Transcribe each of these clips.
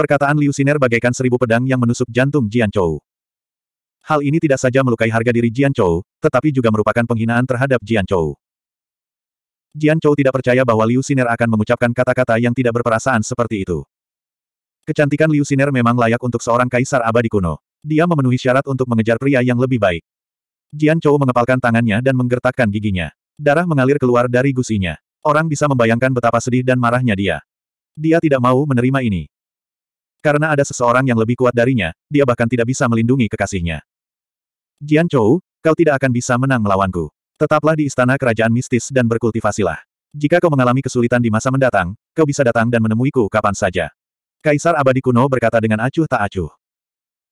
Perkataan Liu Siner bagaikan seribu pedang yang menusuk jantung Jian Chou. Hal ini tidak saja melukai harga diri Jian Chou, tetapi juga merupakan penghinaan terhadap Jian Chou. Jian Chou tidak percaya bahwa Liu Siner akan mengucapkan kata-kata yang tidak berperasaan seperti itu. Kecantikan Liu Siner memang layak untuk seorang kaisar abadi kuno. Dia memenuhi syarat untuk mengejar pria yang lebih baik. Jian Chou mengepalkan tangannya dan menggertakkan giginya. Darah mengalir keluar dari gusinya. Orang bisa membayangkan betapa sedih dan marahnya dia. Dia tidak mau menerima ini. Karena ada seseorang yang lebih kuat darinya, dia bahkan tidak bisa melindungi kekasihnya. Jian Chou, kau tidak akan bisa menang melawanku. Tetaplah di istana kerajaan mistis dan berkultivasilah. Jika kau mengalami kesulitan di masa mendatang, kau bisa datang dan menemuiku kapan saja. Kaisar abadi kuno berkata dengan acuh tak acuh.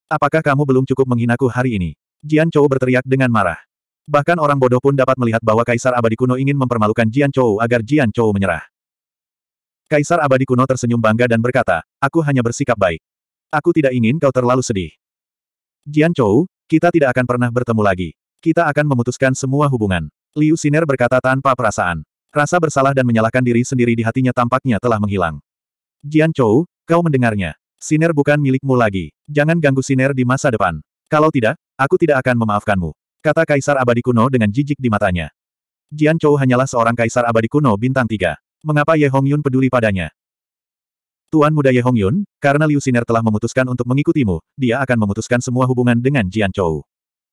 Apakah kamu belum cukup menghinaku hari ini? Jian Chou berteriak dengan marah. Bahkan orang bodoh pun dapat melihat bahwa Kaisar abadi kuno ingin mempermalukan Jian Chou agar Jian Chou menyerah. Kaisar abadi kuno tersenyum bangga dan berkata, aku hanya bersikap baik. Aku tidak ingin kau terlalu sedih. Jian Chou, kita tidak akan pernah bertemu lagi. Kita akan memutuskan semua hubungan. Liu Siner berkata tanpa perasaan. Rasa bersalah dan menyalahkan diri sendiri di hatinya tampaknya telah menghilang. Jian Chou, kau mendengarnya. Siner bukan milikmu lagi. Jangan ganggu Siner di masa depan. Kalau tidak, aku tidak akan memaafkanmu. Kata Kaisar Abadi Kuno dengan jijik di matanya. Jian Chou hanyalah seorang Kaisar Abadi Kuno bintang tiga. Mengapa Ye Hong Yun peduli padanya? Tuan muda Ye Hong Yun, karena Liu Siner telah memutuskan untuk mengikutimu, dia akan memutuskan semua hubungan dengan Jian Chou.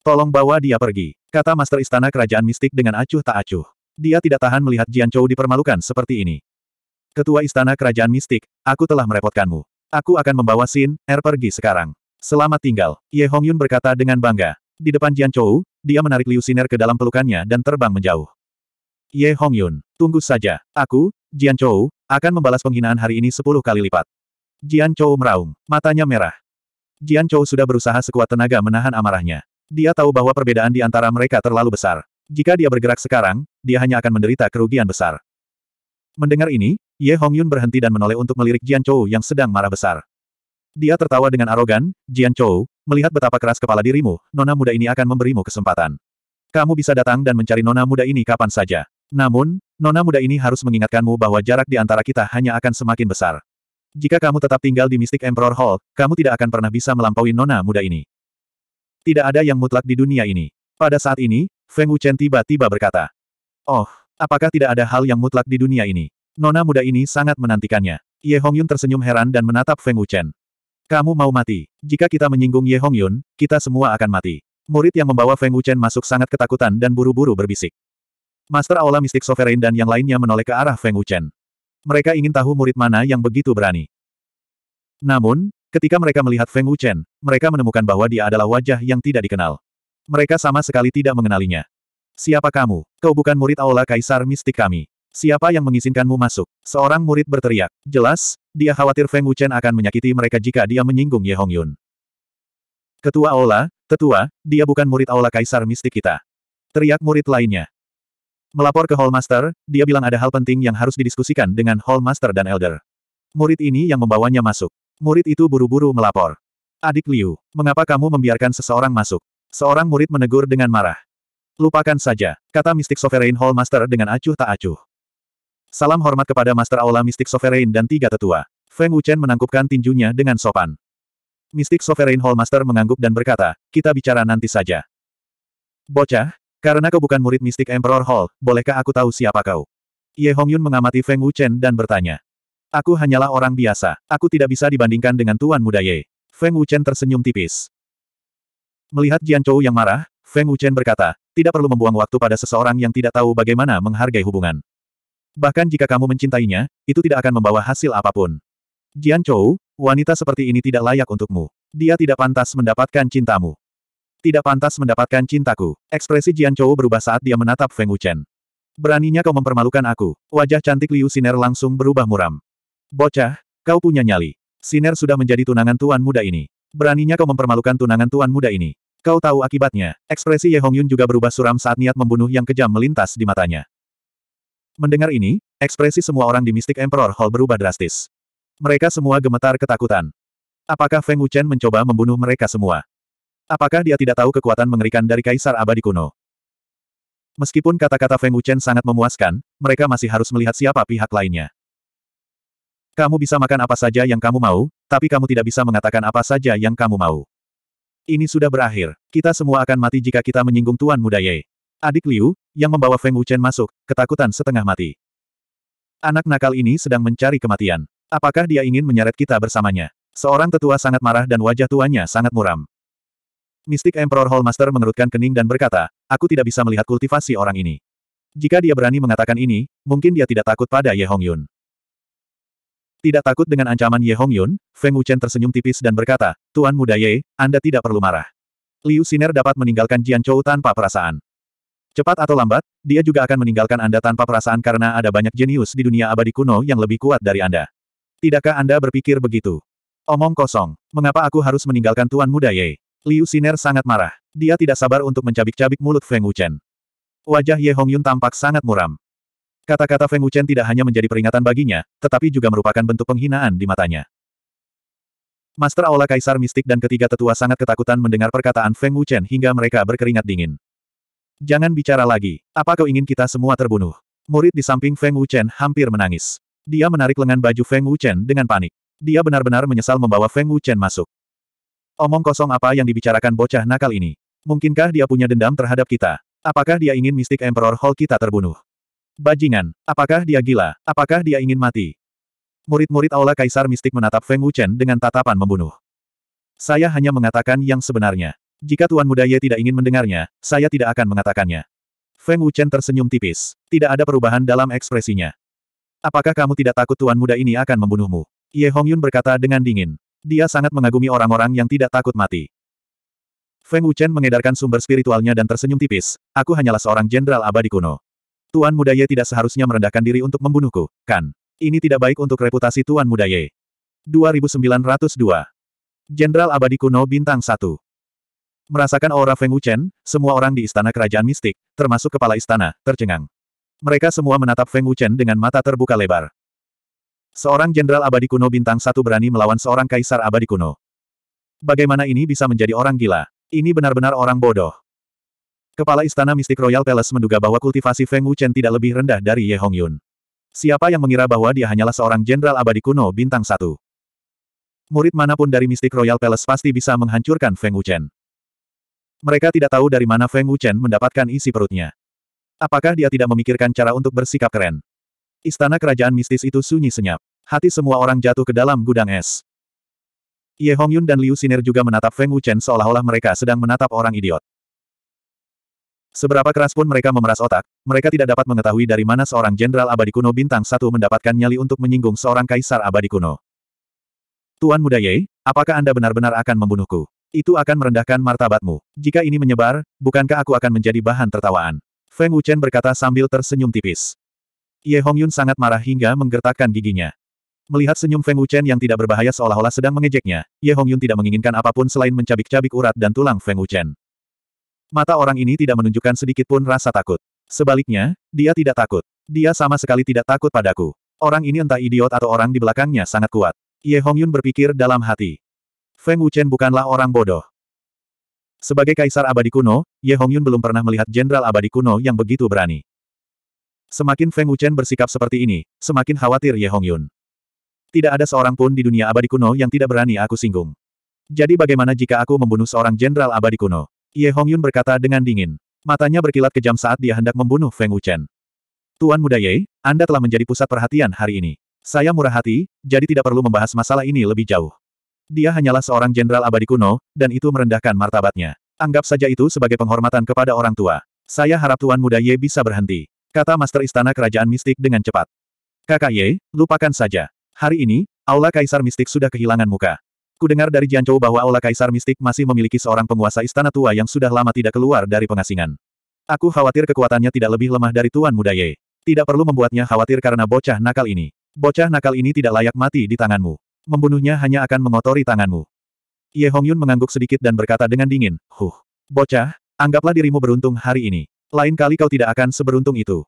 Tolong bawa dia pergi, kata Master Istana Kerajaan Mistik dengan acuh tak acuh. Dia tidak tahan melihat Jian Chou dipermalukan seperti ini. Ketua Istana Kerajaan Mistik, aku telah merepotkanmu. Aku akan membawa Sin, Er pergi sekarang. Selamat tinggal, Ye Hong Yun berkata dengan bangga. Di depan Jian Chou, dia menarik Liu Siner ke dalam pelukannya dan terbang menjauh. Ye Hongyun. Tunggu saja. Aku, Jian Chou, akan membalas penghinaan hari ini sepuluh kali lipat. Jian Chou meraung. Matanya merah. Jian Chou sudah berusaha sekuat tenaga menahan amarahnya. Dia tahu bahwa perbedaan di antara mereka terlalu besar. Jika dia bergerak sekarang, dia hanya akan menderita kerugian besar. Mendengar ini, Ye Hongyun berhenti dan menoleh untuk melirik Jian Chou yang sedang marah besar. Dia tertawa dengan arogan, Jian Chou, melihat betapa keras kepala dirimu, nona muda ini akan memberimu kesempatan. Kamu bisa datang dan mencari nona muda ini kapan saja. Namun, nona muda ini harus mengingatkanmu bahwa jarak di antara kita hanya akan semakin besar. Jika kamu tetap tinggal di Mystic Emperor Hall, kamu tidak akan pernah bisa melampaui nona muda ini. Tidak ada yang mutlak di dunia ini. Pada saat ini, Feng Wuchen tiba-tiba berkata. Oh, apakah tidak ada hal yang mutlak di dunia ini? Nona muda ini sangat menantikannya. Ye Hongyun tersenyum heran dan menatap Feng Wuchen. Kamu mau mati. Jika kita menyinggung Ye Hongyun, kita semua akan mati. Murid yang membawa Feng Wuchen masuk sangat ketakutan dan buru-buru berbisik. Master Aula Mistik Sovereign dan yang lainnya menoleh ke arah Feng Wuchen. Mereka ingin tahu murid mana yang begitu berani. Namun, ketika mereka melihat Feng Wuchen, mereka menemukan bahwa dia adalah wajah yang tidak dikenal. Mereka sama sekali tidak mengenalinya. Siapa kamu? Kau bukan murid Aula Kaisar Mistik kami. Siapa yang mengizinkanmu masuk? Seorang murid berteriak. Jelas, dia khawatir Feng Wuchen akan menyakiti mereka jika dia menyinggung Ye Hong Yun. Ketua Aula, tetua, dia bukan murid Aula Kaisar Mistik kita. Teriak murid lainnya. Melapor ke Hallmaster, dia bilang ada hal penting yang harus didiskusikan dengan Hallmaster dan Elder. Murid ini yang membawanya masuk. Murid itu buru-buru melapor. Adik Liu, mengapa kamu membiarkan seseorang masuk? Seorang murid menegur dengan marah. Lupakan saja, kata Mystic Sovereign Hallmaster dengan acuh tak acuh. Salam hormat kepada Master Aula Mystic Sovereign dan tiga tetua. Feng Wuchen menangkupkan tinjunya dengan sopan. Mystic Sovereign Hallmaster mengangguk dan berkata, kita bicara nanti saja. Bocah, karena kau bukan murid mistik Emperor Hall, bolehkah aku tahu siapa kau? Ye Hongyun mengamati Feng Wuchen dan bertanya. Aku hanyalah orang biasa, aku tidak bisa dibandingkan dengan Tuan Muda Ye. Feng Wuchen tersenyum tipis. Melihat Jian Chou yang marah, Feng Wuchen berkata, tidak perlu membuang waktu pada seseorang yang tidak tahu bagaimana menghargai hubungan. Bahkan jika kamu mencintainya, itu tidak akan membawa hasil apapun. Jian Chou, wanita seperti ini tidak layak untukmu. Dia tidak pantas mendapatkan cintamu. Tidak pantas mendapatkan cintaku. Ekspresi Jian Chou berubah saat dia menatap Feng Wuchen. Beraninya kau mempermalukan aku. Wajah cantik Liu Siner langsung berubah muram. Bocah, kau punya nyali. Siner sudah menjadi tunangan tuan muda ini. Beraninya kau mempermalukan tunangan tuan muda ini. Kau tahu akibatnya. Ekspresi Ye Hongyun juga berubah suram saat niat membunuh yang kejam melintas di matanya. Mendengar ini, ekspresi semua orang di Mystic Emperor Hall berubah drastis. Mereka semua gemetar ketakutan. Apakah Feng Wuchen mencoba membunuh mereka semua? Apakah dia tidak tahu kekuatan mengerikan dari Kaisar Abadi kuno? Meskipun kata-kata Feng Wuchen sangat memuaskan, mereka masih harus melihat siapa pihak lainnya. Kamu bisa makan apa saja yang kamu mau, tapi kamu tidak bisa mengatakan apa saja yang kamu mau. Ini sudah berakhir. Kita semua akan mati jika kita menyinggung Tuan Muda Ye. Adik Liu, yang membawa Feng Wuchen masuk, ketakutan setengah mati. Anak nakal ini sedang mencari kematian. Apakah dia ingin menyeret kita bersamanya? Seorang tetua sangat marah dan wajah tuanya sangat muram. Mistik Emperor Hallmaster mengerutkan kening dan berkata, aku tidak bisa melihat kultivasi orang ini. Jika dia berani mengatakan ini, mungkin dia tidak takut pada Ye Hongyun. Tidak takut dengan ancaman Ye Hongyun, Feng Wuchen tersenyum tipis dan berkata, Tuan Muda Ye, Anda tidak perlu marah. Liu Siner dapat meninggalkan Jian Chou tanpa perasaan. Cepat atau lambat, dia juga akan meninggalkan Anda tanpa perasaan karena ada banyak jenius di dunia abadi kuno yang lebih kuat dari Anda. Tidakkah Anda berpikir begitu? Omong kosong, mengapa aku harus meninggalkan Tuan Muda Ye? Liu Siner sangat marah. Dia tidak sabar untuk mencabik-cabik mulut Feng Wuchen. Wajah Ye Hongyun tampak sangat muram. Kata-kata Feng Wuchen tidak hanya menjadi peringatan baginya, tetapi juga merupakan bentuk penghinaan di matanya. Master Aula Kaisar Mistik dan ketiga tetua sangat ketakutan mendengar perkataan Feng Wuchen hingga mereka berkeringat dingin. Jangan bicara lagi, apa kau ingin kita semua terbunuh? Murid di samping Feng Wuchen hampir menangis. Dia menarik lengan baju Feng Wuchen dengan panik. Dia benar-benar menyesal membawa Feng Wuchen masuk. Omong kosong apa yang dibicarakan bocah nakal ini? Mungkinkah dia punya dendam terhadap kita? Apakah dia ingin mistik Emperor Hall kita terbunuh? Bajingan, apakah dia gila? Apakah dia ingin mati? Murid-murid Aula Kaisar Mistik menatap Feng Wuchen dengan tatapan membunuh. Saya hanya mengatakan yang sebenarnya. Jika Tuan Muda Ye tidak ingin mendengarnya, saya tidak akan mengatakannya. Feng Wuchen tersenyum tipis. Tidak ada perubahan dalam ekspresinya. Apakah kamu tidak takut Tuan Muda ini akan membunuhmu? Ye Hongyun berkata dengan dingin. Dia sangat mengagumi orang-orang yang tidak takut mati. Feng Wuchen mengedarkan sumber spiritualnya dan tersenyum tipis, aku hanyalah seorang jenderal abadi kuno. Tuan Muda Ye tidak seharusnya merendahkan diri untuk membunuhku, kan? Ini tidak baik untuk reputasi Tuan Muda Ye. 2902 Jenderal Abadi Kuno Bintang 1 Merasakan aura Feng Wuchen, semua orang di istana kerajaan mistik, termasuk kepala istana, tercengang. Mereka semua menatap Feng Wuchen dengan mata terbuka lebar. Seorang jenderal abadi kuno bintang satu berani melawan seorang kaisar abadi kuno. Bagaimana ini bisa menjadi orang gila? Ini benar-benar orang bodoh. Kepala Istana Mistik Royal Palace menduga bahwa kultivasi Feng Wuchen tidak lebih rendah dari Ye Hongyun. Siapa yang mengira bahwa dia hanyalah seorang jenderal abadi kuno bintang satu? Murid manapun dari Mistik Royal Palace pasti bisa menghancurkan Feng Wuchen. Mereka tidak tahu dari mana Feng Wuchen mendapatkan isi perutnya. Apakah dia tidak memikirkan cara untuk bersikap keren? Istana kerajaan mistis itu sunyi senyap. Hati semua orang jatuh ke dalam gudang es. Ye Hongyun dan Liu Siner juga menatap Feng Wuchen seolah-olah mereka sedang menatap orang idiot. Seberapa keras pun mereka memeras otak, mereka tidak dapat mengetahui dari mana seorang jenderal abadi kuno bintang satu mendapatkan nyali untuk menyinggung seorang kaisar abadi kuno. Tuan muda Ye, apakah Anda benar-benar akan membunuhku? Itu akan merendahkan martabatmu. Jika ini menyebar, bukankah aku akan menjadi bahan tertawaan? Feng Wuchen berkata sambil tersenyum tipis. Ye Hongyun sangat marah hingga menggertakkan giginya. Melihat senyum Feng Wuchen yang tidak berbahaya seolah-olah sedang mengejeknya, Ye Hongyun tidak menginginkan apapun selain mencabik-cabik urat dan tulang Feng Wuchen. Mata orang ini tidak menunjukkan sedikit pun rasa takut. Sebaliknya, dia tidak takut. Dia sama sekali tidak takut padaku. Orang ini entah idiot atau orang di belakangnya sangat kuat. Ye Hongyun berpikir dalam hati. Feng Wuchen bukanlah orang bodoh. Sebagai kaisar abadi kuno, Ye Hongyun belum pernah melihat jenderal abadi kuno yang begitu berani. Semakin Feng Wuchen bersikap seperti ini, semakin khawatir Ye Hongyun. Tidak ada seorang pun di dunia abadi kuno yang tidak berani aku singgung. Jadi bagaimana jika aku membunuh seorang jenderal abadi kuno? Ye Hongyun berkata dengan dingin. Matanya berkilat kejam saat dia hendak membunuh Feng Wuchen. Tuan muda Ye, Anda telah menjadi pusat perhatian hari ini. Saya murah hati, jadi tidak perlu membahas masalah ini lebih jauh. Dia hanyalah seorang jenderal abadi kuno, dan itu merendahkan martabatnya. Anggap saja itu sebagai penghormatan kepada orang tua. Saya harap Tuan Muda Ye bisa berhenti kata Master Istana Kerajaan Mistik dengan cepat. Kakak Ye, lupakan saja. Hari ini, Aula Kaisar Mistik sudah kehilangan muka. Kudengar dari chou bahwa Aula Kaisar Mistik masih memiliki seorang penguasa istana tua yang sudah lama tidak keluar dari pengasingan. Aku khawatir kekuatannya tidak lebih lemah dari Tuan Muda Ye. Tidak perlu membuatnya khawatir karena bocah nakal ini. Bocah nakal ini tidak layak mati di tanganmu. Membunuhnya hanya akan mengotori tanganmu. Ye Hongyun mengangguk sedikit dan berkata dengan dingin, Huh, bocah, anggaplah dirimu beruntung hari ini. Lain kali kau tidak akan seberuntung itu.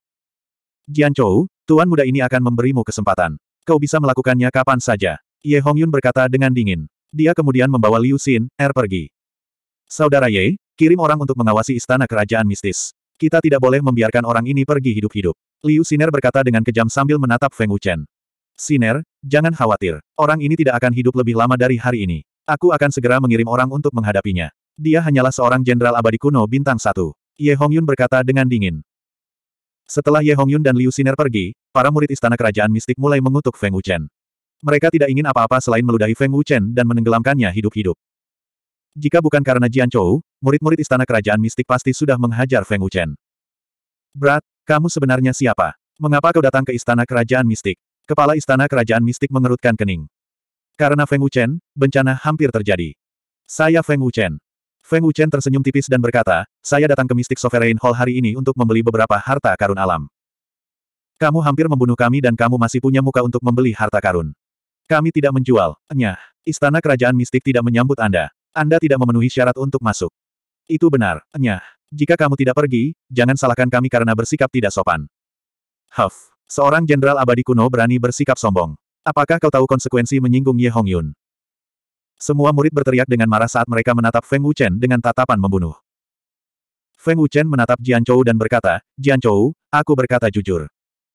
Jian Chou, tuan muda ini akan memberimu kesempatan. Kau bisa melakukannya kapan saja. Ye Hongyun berkata dengan dingin. Dia kemudian membawa Liu Xin, Er pergi. Saudara Ye, kirim orang untuk mengawasi istana kerajaan mistis. Kita tidak boleh membiarkan orang ini pergi hidup-hidup. Liu Siner berkata dengan kejam sambil menatap Feng Wuchen. Siner, jangan khawatir. Orang ini tidak akan hidup lebih lama dari hari ini. Aku akan segera mengirim orang untuk menghadapinya. Dia hanyalah seorang jenderal abadi kuno bintang satu. Ye Hongyun berkata dengan dingin. Setelah Ye Hongyun dan Liu Siner pergi, para murid istana kerajaan mistik mulai mengutuk Feng Wuchen. Mereka tidak ingin apa-apa selain meludahi Feng Wuchen dan menenggelamkannya hidup-hidup. Jika bukan karena Jian Chou, murid-murid istana kerajaan mistik pasti sudah menghajar Feng Wuchen. Brat, kamu sebenarnya siapa? Mengapa kau datang ke istana kerajaan mistik? Kepala istana kerajaan mistik mengerutkan kening. Karena Feng Wuchen, bencana hampir terjadi. Saya Feng Wuchen. Feng Wuchen tersenyum tipis dan berkata, saya datang ke Mystic Sovereign Hall hari ini untuk membeli beberapa harta karun alam. Kamu hampir membunuh kami dan kamu masih punya muka untuk membeli harta karun. Kami tidak menjual. Nyah. Istana Kerajaan Mistik tidak menyambut Anda. Anda tidak memenuhi syarat untuk masuk. Itu benar. Nyah. Jika kamu tidak pergi, jangan salahkan kami karena bersikap tidak sopan. Huff. Seorang jenderal abadi kuno berani bersikap sombong. Apakah kau tahu konsekuensi menyinggung Ye Hongyun? Semua murid berteriak dengan marah saat mereka menatap Feng Wuchen dengan tatapan membunuh. Feng Wuchen menatap Jian Chou dan berkata, Jian Chou, aku berkata jujur.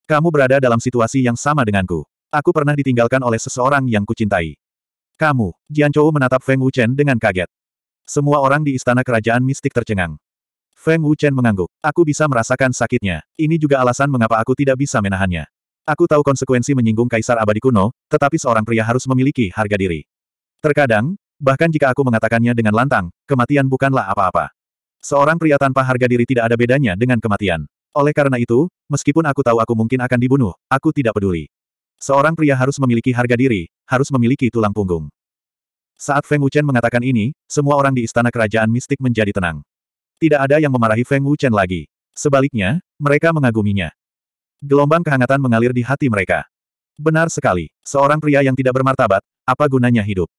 Kamu berada dalam situasi yang sama denganku. Aku pernah ditinggalkan oleh seseorang yang kucintai. Kamu, Jian Chou menatap Feng Wuchen dengan kaget. Semua orang di istana kerajaan mistik tercengang. Feng Wuchen mengangguk. Aku bisa merasakan sakitnya. Ini juga alasan mengapa aku tidak bisa menahannya. Aku tahu konsekuensi menyinggung kaisar abadi kuno, tetapi seorang pria harus memiliki harga diri. Terkadang, bahkan jika aku mengatakannya dengan lantang, kematian bukanlah apa-apa. Seorang pria tanpa harga diri tidak ada bedanya dengan kematian. Oleh karena itu, meskipun aku tahu aku mungkin akan dibunuh, aku tidak peduli. Seorang pria harus memiliki harga diri, harus memiliki tulang punggung. Saat Feng Wuchen mengatakan ini, semua orang di istana kerajaan mistik menjadi tenang. Tidak ada yang memarahi Feng Wuchen lagi. Sebaliknya, mereka mengaguminya. Gelombang kehangatan mengalir di hati mereka. Benar sekali, seorang pria yang tidak bermartabat, apa gunanya hidup?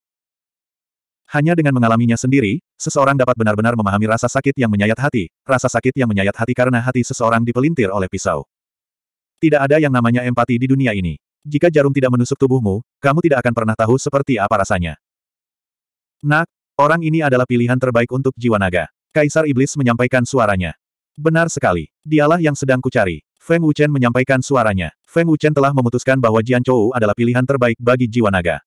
Hanya dengan mengalaminya sendiri, seseorang dapat benar-benar memahami rasa sakit yang menyayat hati, rasa sakit yang menyayat hati karena hati seseorang dipelintir oleh pisau. Tidak ada yang namanya empati di dunia ini. Jika jarum tidak menusuk tubuhmu, kamu tidak akan pernah tahu seperti apa rasanya. Nak, orang ini adalah pilihan terbaik untuk jiwa naga. Kaisar Iblis menyampaikan suaranya. Benar sekali. Dialah yang sedang kucari. Feng Wuchen menyampaikan suaranya. Feng Wuchen telah memutuskan bahwa Jian Chou adalah pilihan terbaik bagi jiwa naga.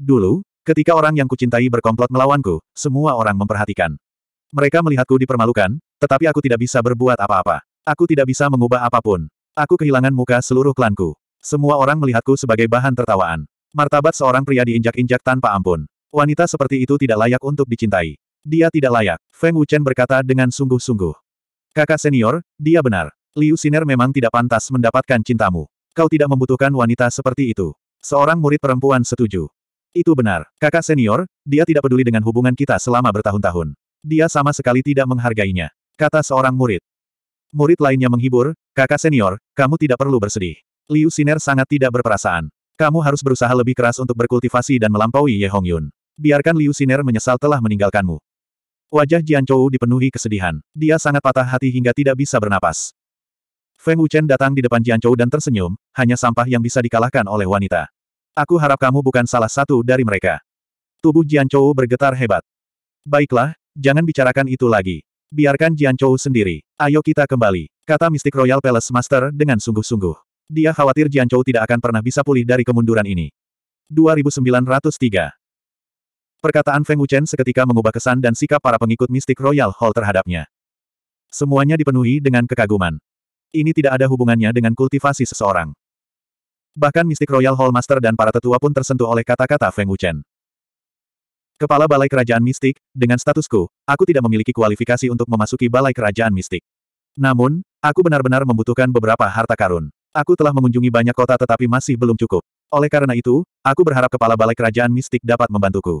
Dulu, Ketika orang yang kucintai berkomplot melawanku, semua orang memperhatikan. Mereka melihatku dipermalukan, tetapi aku tidak bisa berbuat apa-apa. Aku tidak bisa mengubah apapun. Aku kehilangan muka seluruh klanku. Semua orang melihatku sebagai bahan tertawaan. Martabat seorang pria diinjak-injak tanpa ampun. Wanita seperti itu tidak layak untuk dicintai. Dia tidak layak, Feng Wuchen berkata dengan sungguh-sungguh. Kakak senior, dia benar. Liu Siner memang tidak pantas mendapatkan cintamu. Kau tidak membutuhkan wanita seperti itu. Seorang murid perempuan setuju. Itu benar. Kakak senior, dia tidak peduli dengan hubungan kita selama bertahun-tahun. Dia sama sekali tidak menghargainya. Kata seorang murid. Murid lainnya menghibur, kakak senior, kamu tidak perlu bersedih. Liu Siner sangat tidak berperasaan. Kamu harus berusaha lebih keras untuk berkultivasi dan melampaui Ye Hong Yun. Biarkan Liu Siner menyesal telah meninggalkanmu. Wajah Jian Chou dipenuhi kesedihan. Dia sangat patah hati hingga tidak bisa bernapas. Feng Wuchen datang di depan Jian Chou dan tersenyum, hanya sampah yang bisa dikalahkan oleh wanita. Aku harap kamu bukan salah satu dari mereka. Tubuh Jian Chou bergetar hebat. Baiklah, jangan bicarakan itu lagi. Biarkan Jian Chou sendiri. Ayo kita kembali, kata Mystic Royal Palace Master dengan sungguh-sungguh. Dia khawatir Jian Chou tidak akan pernah bisa pulih dari kemunduran ini. 2903 Perkataan Feng Wuchen seketika mengubah kesan dan sikap para pengikut Mystic Royal Hall terhadapnya. Semuanya dipenuhi dengan kekaguman. Ini tidak ada hubungannya dengan kultivasi seseorang. Bahkan mistik Royal Hall Master dan para tetua pun tersentuh oleh kata-kata Feng Wuchen. Kepala Balai Kerajaan Mistik, dengan statusku, aku tidak memiliki kualifikasi untuk memasuki Balai Kerajaan Mistik. Namun, aku benar-benar membutuhkan beberapa harta karun. Aku telah mengunjungi banyak kota tetapi masih belum cukup. Oleh karena itu, aku berharap Kepala Balai Kerajaan Mistik dapat membantuku.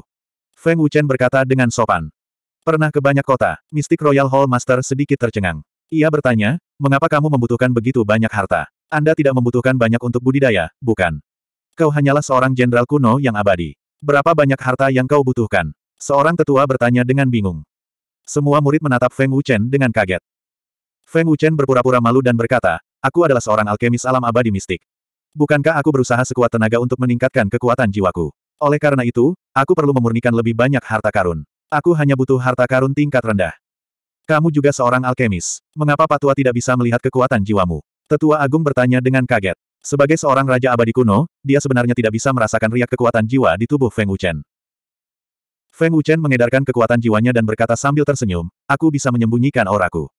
Feng Wuchen berkata dengan sopan. Pernah ke banyak kota, Mistik Royal Hall Master sedikit tercengang. Ia bertanya, mengapa kamu membutuhkan begitu banyak harta? Anda tidak membutuhkan banyak untuk budidaya, bukan? Kau hanyalah seorang jenderal kuno yang abadi. Berapa banyak harta yang kau butuhkan? Seorang tetua bertanya dengan bingung. Semua murid menatap Feng Wuchen dengan kaget. Feng Wuchen berpura-pura malu dan berkata, Aku adalah seorang alkemis alam abadi mistik. Bukankah aku berusaha sekuat tenaga untuk meningkatkan kekuatan jiwaku? Oleh karena itu, aku perlu memurnikan lebih banyak harta karun. Aku hanya butuh harta karun tingkat rendah. Kamu juga seorang alkemis. Mengapa Patua tidak bisa melihat kekuatan jiwamu? Tetua Agung bertanya dengan kaget. Sebagai seorang Raja Abadi kuno, dia sebenarnya tidak bisa merasakan riak kekuatan jiwa di tubuh Feng Wuchen. Feng Wuchen mengedarkan kekuatan jiwanya dan berkata sambil tersenyum, aku bisa menyembunyikan auraku.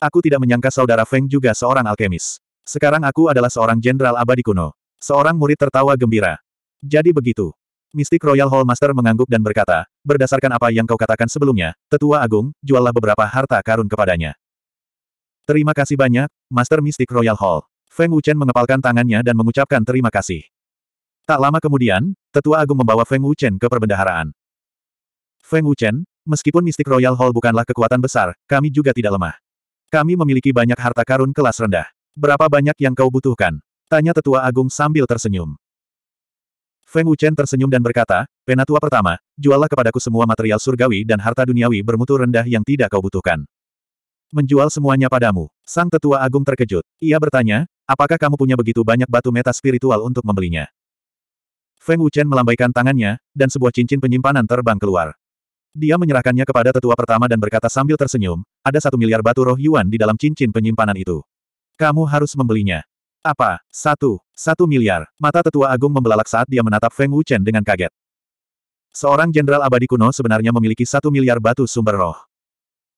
Aku tidak menyangka saudara Feng juga seorang alkemis. Sekarang aku adalah seorang jenderal abadi kuno. Seorang murid tertawa gembira. Jadi begitu. Mistik Royal Hall Master mengangguk dan berkata, berdasarkan apa yang kau katakan sebelumnya, tetua agung, juallah beberapa harta karun kepadanya. Terima kasih banyak, Master Mystic Royal Hall. Feng Wuchen mengepalkan tangannya dan mengucapkan terima kasih. Tak lama kemudian, Tetua Agung membawa Feng Wuchen ke perbendaharaan. Feng Wuchen, meskipun Mystic Royal Hall bukanlah kekuatan besar, kami juga tidak lemah. Kami memiliki banyak harta karun kelas rendah. Berapa banyak yang kau butuhkan? Tanya Tetua Agung sambil tersenyum. Feng Wuchen tersenyum dan berkata, Penatua pertama, juallah kepadaku semua material surgawi dan harta duniawi bermutu rendah yang tidak kau butuhkan menjual semuanya padamu. Sang tetua agung terkejut. Ia bertanya, apakah kamu punya begitu banyak batu meta spiritual untuk membelinya? Feng Wuchen melambaikan tangannya, dan sebuah cincin penyimpanan terbang keluar. Dia menyerahkannya kepada tetua pertama dan berkata sambil tersenyum, ada satu miliar batu roh Yuan di dalam cincin penyimpanan itu. Kamu harus membelinya. Apa? Satu. Satu miliar. Mata tetua agung membelalak saat dia menatap Feng Wuchen dengan kaget. Seorang jenderal abadi kuno sebenarnya memiliki satu miliar batu sumber roh.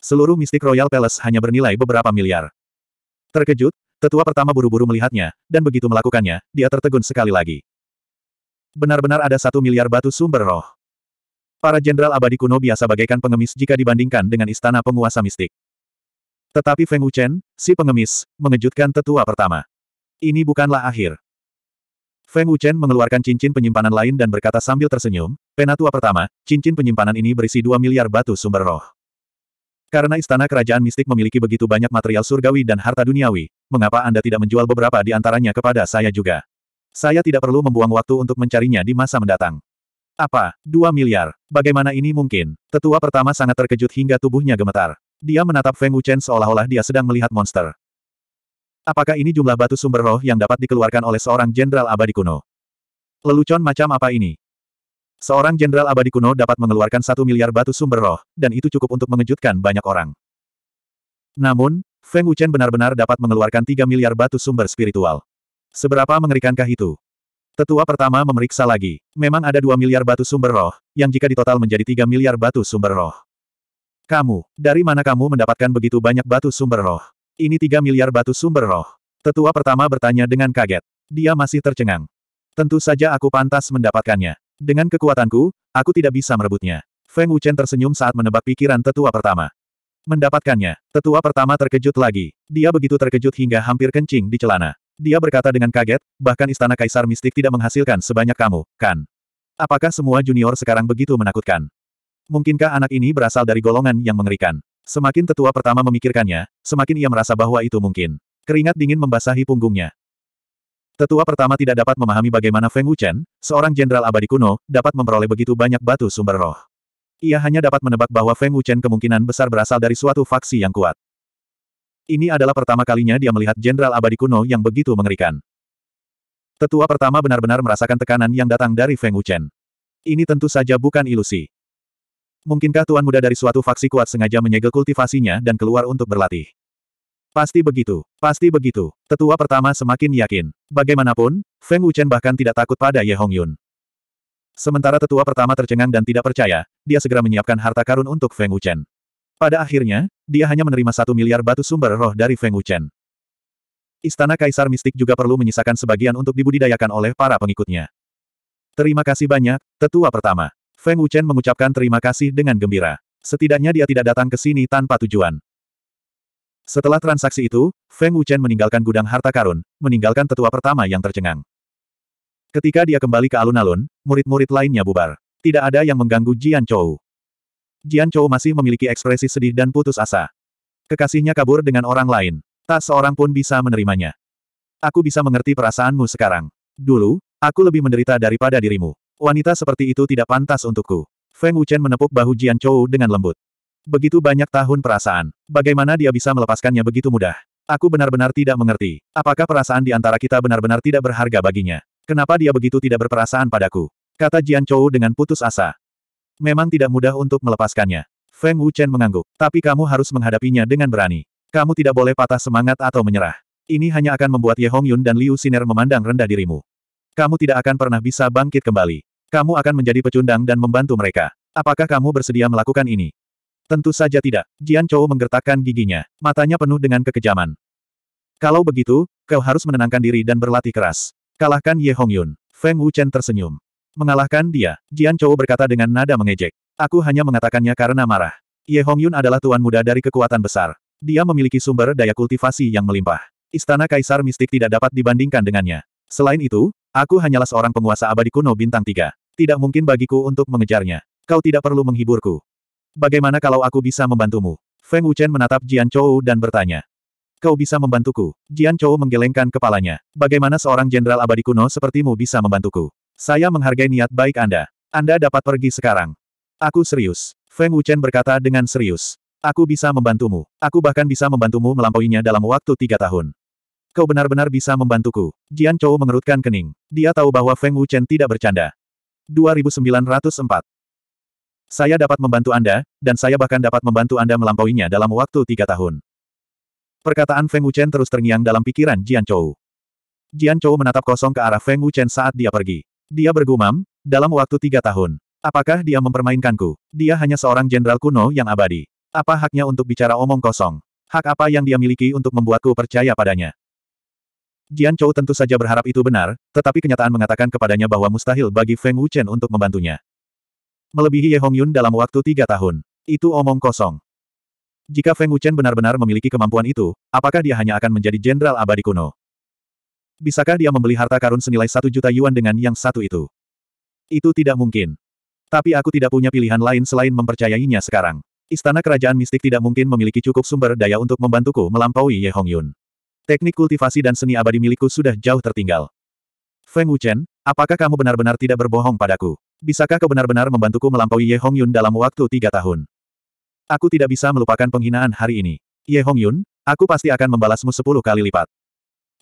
Seluruh mistik Royal Palace hanya bernilai beberapa miliar. Terkejut, tetua pertama buru-buru melihatnya, dan begitu melakukannya, dia tertegun sekali lagi. Benar-benar ada satu miliar batu sumber roh. Para jenderal abadi kuno biasa bagaikan pengemis jika dibandingkan dengan istana penguasa mistik. Tetapi Feng Wuchen, si pengemis, mengejutkan tetua pertama. Ini bukanlah akhir. Feng Wuchen mengeluarkan cincin penyimpanan lain dan berkata sambil tersenyum, penatua pertama, cincin penyimpanan ini berisi dua miliar batu sumber roh. Karena istana kerajaan mistik memiliki begitu banyak material surgawi dan harta duniawi, mengapa Anda tidak menjual beberapa di antaranya kepada saya juga? Saya tidak perlu membuang waktu untuk mencarinya di masa mendatang. Apa? Dua miliar? Bagaimana ini mungkin? Tetua pertama sangat terkejut hingga tubuhnya gemetar. Dia menatap Feng Wuchen seolah-olah dia sedang melihat monster. Apakah ini jumlah batu sumber roh yang dapat dikeluarkan oleh seorang jenderal abadi kuno? Lelucon macam apa ini? Seorang jenderal abadi kuno dapat mengeluarkan satu miliar batu sumber roh, dan itu cukup untuk mengejutkan banyak orang. Namun, Feng Wuchen benar-benar dapat mengeluarkan tiga miliar batu sumber spiritual. Seberapa mengerikankah itu? Tetua pertama memeriksa lagi. Memang ada dua miliar batu sumber roh, yang jika ditotal menjadi tiga miliar batu sumber roh. Kamu, dari mana kamu mendapatkan begitu banyak batu sumber roh? Ini tiga miliar batu sumber roh. Tetua pertama bertanya dengan kaget. Dia masih tercengang. Tentu saja aku pantas mendapatkannya. Dengan kekuatanku, aku tidak bisa merebutnya. Feng Wuchen tersenyum saat menebak pikiran tetua pertama. Mendapatkannya, tetua pertama terkejut lagi. Dia begitu terkejut hingga hampir kencing di celana. Dia berkata dengan kaget, bahkan istana kaisar mistik tidak menghasilkan sebanyak kamu, kan? Apakah semua junior sekarang begitu menakutkan? Mungkinkah anak ini berasal dari golongan yang mengerikan? Semakin tetua pertama memikirkannya, semakin ia merasa bahwa itu mungkin. Keringat dingin membasahi punggungnya. Tetua pertama tidak dapat memahami bagaimana Feng Wuchen, seorang jenderal abadi kuno, dapat memperoleh begitu banyak batu sumber roh. Ia hanya dapat menebak bahwa Feng Wuchen kemungkinan besar berasal dari suatu faksi yang kuat. Ini adalah pertama kalinya dia melihat jenderal abadi kuno yang begitu mengerikan. Tetua pertama benar-benar merasakan tekanan yang datang dari Feng Wuchen. Ini tentu saja bukan ilusi. Mungkinkah tuan muda dari suatu faksi kuat sengaja menyegel kultivasinya dan keluar untuk berlatih? Pasti begitu, pasti begitu. Tetua pertama semakin yakin. Bagaimanapun, Feng Wuchen bahkan tidak takut pada Ye Hong Yun. Sementara tetua pertama tercengang dan tidak percaya, dia segera menyiapkan harta karun untuk Feng Wuchen. Pada akhirnya, dia hanya menerima satu miliar batu sumber roh dari Feng Wuchen. Istana Kaisar Mistik juga perlu menyisakan sebagian untuk dibudidayakan oleh para pengikutnya. Terima kasih banyak, tetua pertama. Feng Wuchen mengucapkan terima kasih dengan gembira. Setidaknya dia tidak datang ke sini tanpa tujuan. Setelah transaksi itu, Feng Wuchen meninggalkan gudang harta karun, meninggalkan tetua pertama yang tercengang. Ketika dia kembali ke alun-alun, murid-murid lainnya bubar. Tidak ada yang mengganggu Jian Chou. Jian Chou masih memiliki ekspresi sedih dan putus asa. Kekasihnya kabur dengan orang lain. Tak seorang pun bisa menerimanya. Aku bisa mengerti perasaanmu sekarang. Dulu, aku lebih menderita daripada dirimu. Wanita seperti itu tidak pantas untukku. Feng Wuchen menepuk bahu Jian Chou dengan lembut. Begitu banyak tahun perasaan. Bagaimana dia bisa melepaskannya begitu mudah? Aku benar-benar tidak mengerti. Apakah perasaan di antara kita benar-benar tidak berharga baginya? Kenapa dia begitu tidak berperasaan padaku? Kata Jian Chou dengan putus asa. Memang tidak mudah untuk melepaskannya. Feng Wuchen mengangguk. Tapi kamu harus menghadapinya dengan berani. Kamu tidak boleh patah semangat atau menyerah. Ini hanya akan membuat Ye Hong Yun dan Liu Siner memandang rendah dirimu. Kamu tidak akan pernah bisa bangkit kembali. Kamu akan menjadi pecundang dan membantu mereka. Apakah kamu bersedia melakukan ini? Tentu saja tidak. Jian Chou menggertakkan giginya. Matanya penuh dengan kekejaman. Kalau begitu, kau harus menenangkan diri dan berlatih keras. Kalahkan Ye Hongyun, Yun. Feng Wuchen tersenyum. Mengalahkan dia, Jian Chou berkata dengan nada mengejek. Aku hanya mengatakannya karena marah. Ye Hongyun adalah tuan muda dari kekuatan besar. Dia memiliki sumber daya kultivasi yang melimpah. Istana Kaisar Mistik tidak dapat dibandingkan dengannya. Selain itu, aku hanyalah seorang penguasa abadi kuno bintang tiga. Tidak mungkin bagiku untuk mengejarnya. Kau tidak perlu menghiburku. Bagaimana kalau aku bisa membantumu? Feng Wuchen menatap Jian Chou dan bertanya. Kau bisa membantuku? Jian Chou menggelengkan kepalanya. Bagaimana seorang jenderal abadi kuno sepertimu bisa membantuku? Saya menghargai niat baik Anda. Anda dapat pergi sekarang. Aku serius. Feng Wuchen berkata dengan serius. Aku bisa membantumu. Aku bahkan bisa membantumu melampauinya dalam waktu tiga tahun. Kau benar-benar bisa membantuku. Jian Chou mengerutkan kening. Dia tahu bahwa Feng Wuchen tidak bercanda. 2904 saya dapat membantu Anda, dan saya bahkan dapat membantu Anda melampauinya dalam waktu tiga tahun. Perkataan Feng Wuchen terus terngiang dalam pikiran Jian Chou. Jian Chou menatap kosong ke arah Feng Wuchen saat dia pergi. Dia bergumam, dalam waktu tiga tahun. Apakah dia mempermainkanku? Dia hanya seorang jenderal kuno yang abadi. Apa haknya untuk bicara omong kosong? Hak apa yang dia miliki untuk membuatku percaya padanya? Jian Chou tentu saja berharap itu benar, tetapi kenyataan mengatakan kepadanya bahwa mustahil bagi Feng Wuchen untuk membantunya. Melebihi Ye Hongyun dalam waktu tiga tahun. Itu omong kosong. Jika Feng Wuchen benar-benar memiliki kemampuan itu, apakah dia hanya akan menjadi jenderal abadi kuno? Bisakah dia membeli harta karun senilai satu juta yuan dengan yang satu itu? Itu tidak mungkin. Tapi aku tidak punya pilihan lain selain mempercayainya sekarang. Istana Kerajaan Mistik tidak mungkin memiliki cukup sumber daya untuk membantuku melampaui Ye Hongyun. Teknik kultivasi dan seni abadi milikku sudah jauh tertinggal. Feng Wuchen, apakah kamu benar-benar tidak berbohong padaku? Bisakah kau benar-benar membantuku melampaui Ye Hong Yun dalam waktu tiga tahun? Aku tidak bisa melupakan penghinaan hari ini. Ye Hong Yun, aku pasti akan membalasmu sepuluh kali lipat.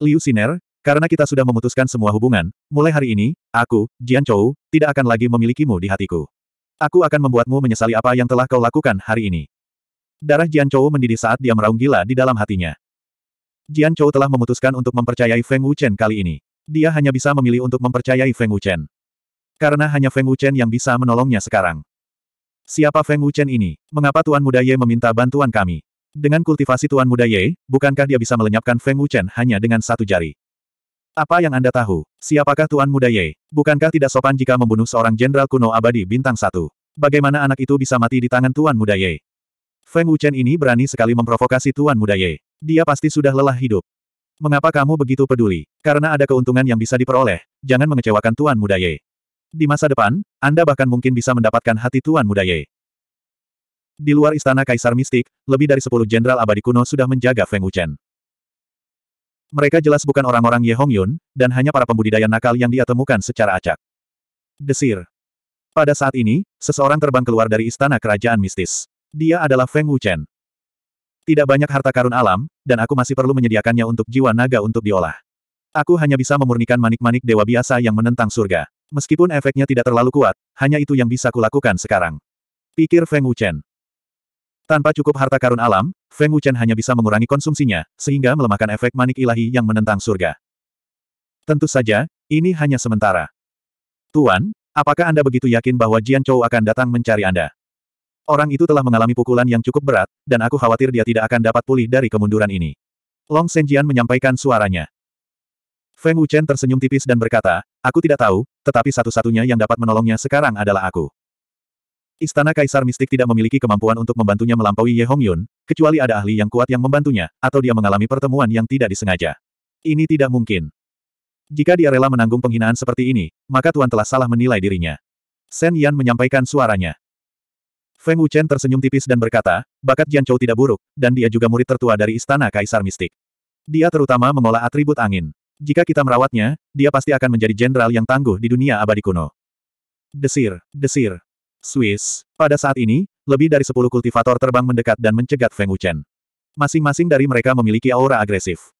Liu Siner, karena kita sudah memutuskan semua hubungan, mulai hari ini, aku, Jian Chou, tidak akan lagi memilikimu di hatiku. Aku akan membuatmu menyesali apa yang telah kau lakukan hari ini. Darah Jian Chou mendidih saat dia meraung gila di dalam hatinya. Jian Chou telah memutuskan untuk mempercayai Feng Wuchen kali ini. Dia hanya bisa memilih untuk mempercayai Feng Wuchen. Karena hanya Feng Wuchen yang bisa menolongnya sekarang. Siapa Feng Wuchen ini? Mengapa Tuan Muda Ye meminta bantuan kami? Dengan kultivasi Tuan Muda Ye, bukankah dia bisa melenyapkan Feng Wuchen hanya dengan satu jari? Apa yang Anda tahu? Siapakah Tuan Muda Ye? Bukankah tidak sopan jika membunuh seorang jenderal kuno abadi bintang satu? Bagaimana anak itu bisa mati di tangan Tuan Muda Ye? Feng Wuchen ini berani sekali memprovokasi Tuan Muda Ye. Dia pasti sudah lelah hidup. Mengapa kamu begitu peduli? Karena ada keuntungan yang bisa diperoleh, jangan mengecewakan Tuan Muda Ye. Di masa depan, Anda bahkan mungkin bisa mendapatkan hati Tuan Muda Ye. Di luar istana Kaisar Mistik, lebih dari sepuluh jenderal abadi kuno sudah menjaga Feng Wuchen. Mereka jelas bukan orang-orang Ye Hong Yun, dan hanya para pembudidaya nakal yang dia temukan secara acak. Desir. Pada saat ini, seseorang terbang keluar dari istana kerajaan mistis. Dia adalah Feng Wuchen. Tidak banyak harta karun alam, dan aku masih perlu menyediakannya untuk jiwa naga untuk diolah. Aku hanya bisa memurnikan manik-manik dewa biasa yang menentang surga. Meskipun efeknya tidak terlalu kuat, hanya itu yang bisa kulakukan sekarang. Pikir Feng Wuchen. Tanpa cukup harta karun alam, Feng Wuchen hanya bisa mengurangi konsumsinya, sehingga melemahkan efek manik ilahi yang menentang surga. Tentu saja, ini hanya sementara. Tuan, apakah Anda begitu yakin bahwa Jian Chou akan datang mencari Anda? Orang itu telah mengalami pukulan yang cukup berat, dan aku khawatir dia tidak akan dapat pulih dari kemunduran ini. Long Senjian menyampaikan suaranya. Feng Wuchen tersenyum tipis dan berkata, Aku tidak tahu, tetapi satu-satunya yang dapat menolongnya sekarang adalah aku. Istana Kaisar Mistik tidak memiliki kemampuan untuk membantunya melampaui Ye Hongyun, kecuali ada ahli yang kuat yang membantunya, atau dia mengalami pertemuan yang tidak disengaja. Ini tidak mungkin. Jika dia rela menanggung penghinaan seperti ini, maka tuan telah salah menilai dirinya. Shen Yan menyampaikan suaranya. Feng Wuchen tersenyum tipis dan berkata, bakat Jian Chou tidak buruk, dan dia juga murid tertua dari Istana Kaisar Mistik. Dia terutama mengolah atribut angin. Jika kita merawatnya, dia pasti akan menjadi jenderal yang tangguh di dunia abadi kuno. Desir, desir. Swiss. Pada saat ini, lebih dari sepuluh kultivator terbang mendekat dan mencegat Feng Wuchen. Masing-masing dari mereka memiliki aura agresif.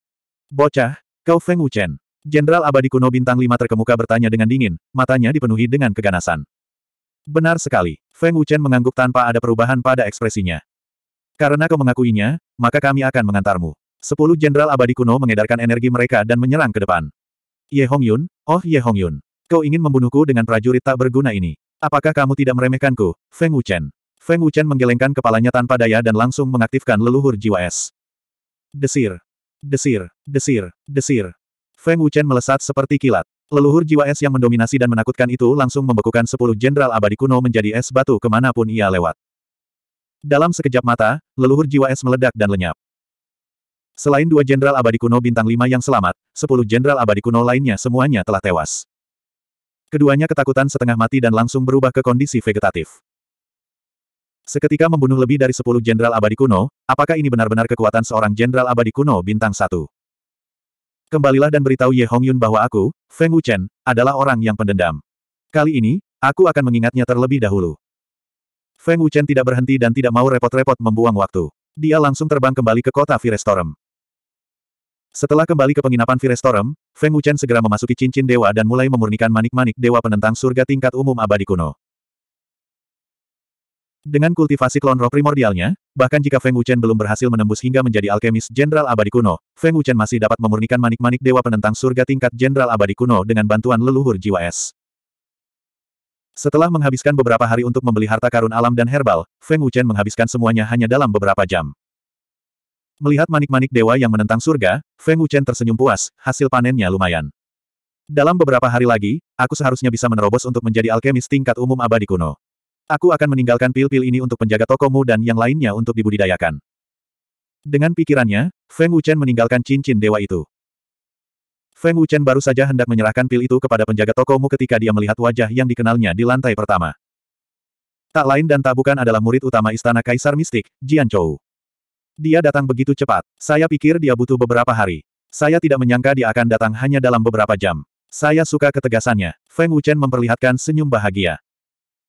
Bocah, kau Feng Wuchen. Jenderal abadi kuno bintang lima terkemuka bertanya dengan dingin, matanya dipenuhi dengan keganasan. Benar sekali. Feng Wuchen mengangguk tanpa ada perubahan pada ekspresinya. Karena kau mengakuinya, maka kami akan mengantarmu. Sepuluh jenderal abadi kuno mengedarkan energi mereka dan menyerang ke depan. Ye Hongyun, oh Ye Hongyun, Kau ingin membunuhku dengan prajurit tak berguna ini. Apakah kamu tidak meremehkanku, Feng Wuchen? Feng Wuchen menggelengkan kepalanya tanpa daya dan langsung mengaktifkan leluhur jiwa es. Desir. Desir. Desir. Desir. Feng Wuchen melesat seperti kilat. Leluhur jiwa es yang mendominasi dan menakutkan itu langsung membekukan sepuluh jenderal abadi kuno menjadi es batu kemanapun ia lewat. Dalam sekejap mata, leluhur jiwa es meledak dan lenyap. Selain dua jenderal abadi kuno bintang lima yang selamat, sepuluh jenderal abadi kuno lainnya semuanya telah tewas. Keduanya ketakutan setengah mati dan langsung berubah ke kondisi vegetatif. Seketika membunuh lebih dari sepuluh jenderal abadi kuno, apakah ini benar-benar kekuatan seorang jenderal abadi kuno bintang satu? Kembalilah dan beritahu Ye Hongyun bahwa aku, Feng Wuchen, adalah orang yang pendendam. Kali ini, aku akan mengingatnya terlebih dahulu. Feng Wuchen tidak berhenti dan tidak mau repot-repot membuang waktu. Dia langsung terbang kembali ke kota Firestorm. Setelah kembali ke penginapan Virestorum, Feng Wuchen segera memasuki cincin dewa dan mulai memurnikan manik-manik dewa penentang surga tingkat umum abadi kuno. Dengan kultivasi klon roh primordialnya, bahkan jika Feng Wuchen belum berhasil menembus hingga menjadi alkemis jenderal abadi kuno, Feng Wuchen masih dapat memurnikan manik-manik dewa penentang surga tingkat jenderal abadi kuno dengan bantuan leluhur jiwa es. Setelah menghabiskan beberapa hari untuk membeli harta karun alam dan herbal, Feng Wuchen menghabiskan semuanya hanya dalam beberapa jam. Melihat manik-manik dewa yang menentang surga, Feng Wuchen tersenyum puas, hasil panennya lumayan. Dalam beberapa hari lagi, aku seharusnya bisa menerobos untuk menjadi alkemis tingkat umum abadi kuno. Aku akan meninggalkan pil-pil ini untuk penjaga tokomu dan yang lainnya untuk dibudidayakan. Dengan pikirannya, Feng Wuchen meninggalkan cincin dewa itu. Feng Wuchen baru saja hendak menyerahkan pil itu kepada penjaga tokomu ketika dia melihat wajah yang dikenalnya di lantai pertama. Tak lain dan tak bukan adalah murid utama istana Kaisar Mistik, Jian Chou. Dia datang begitu cepat. Saya pikir dia butuh beberapa hari. Saya tidak menyangka dia akan datang hanya dalam beberapa jam. Saya suka ketegasannya. Feng Wuchen memperlihatkan senyum bahagia.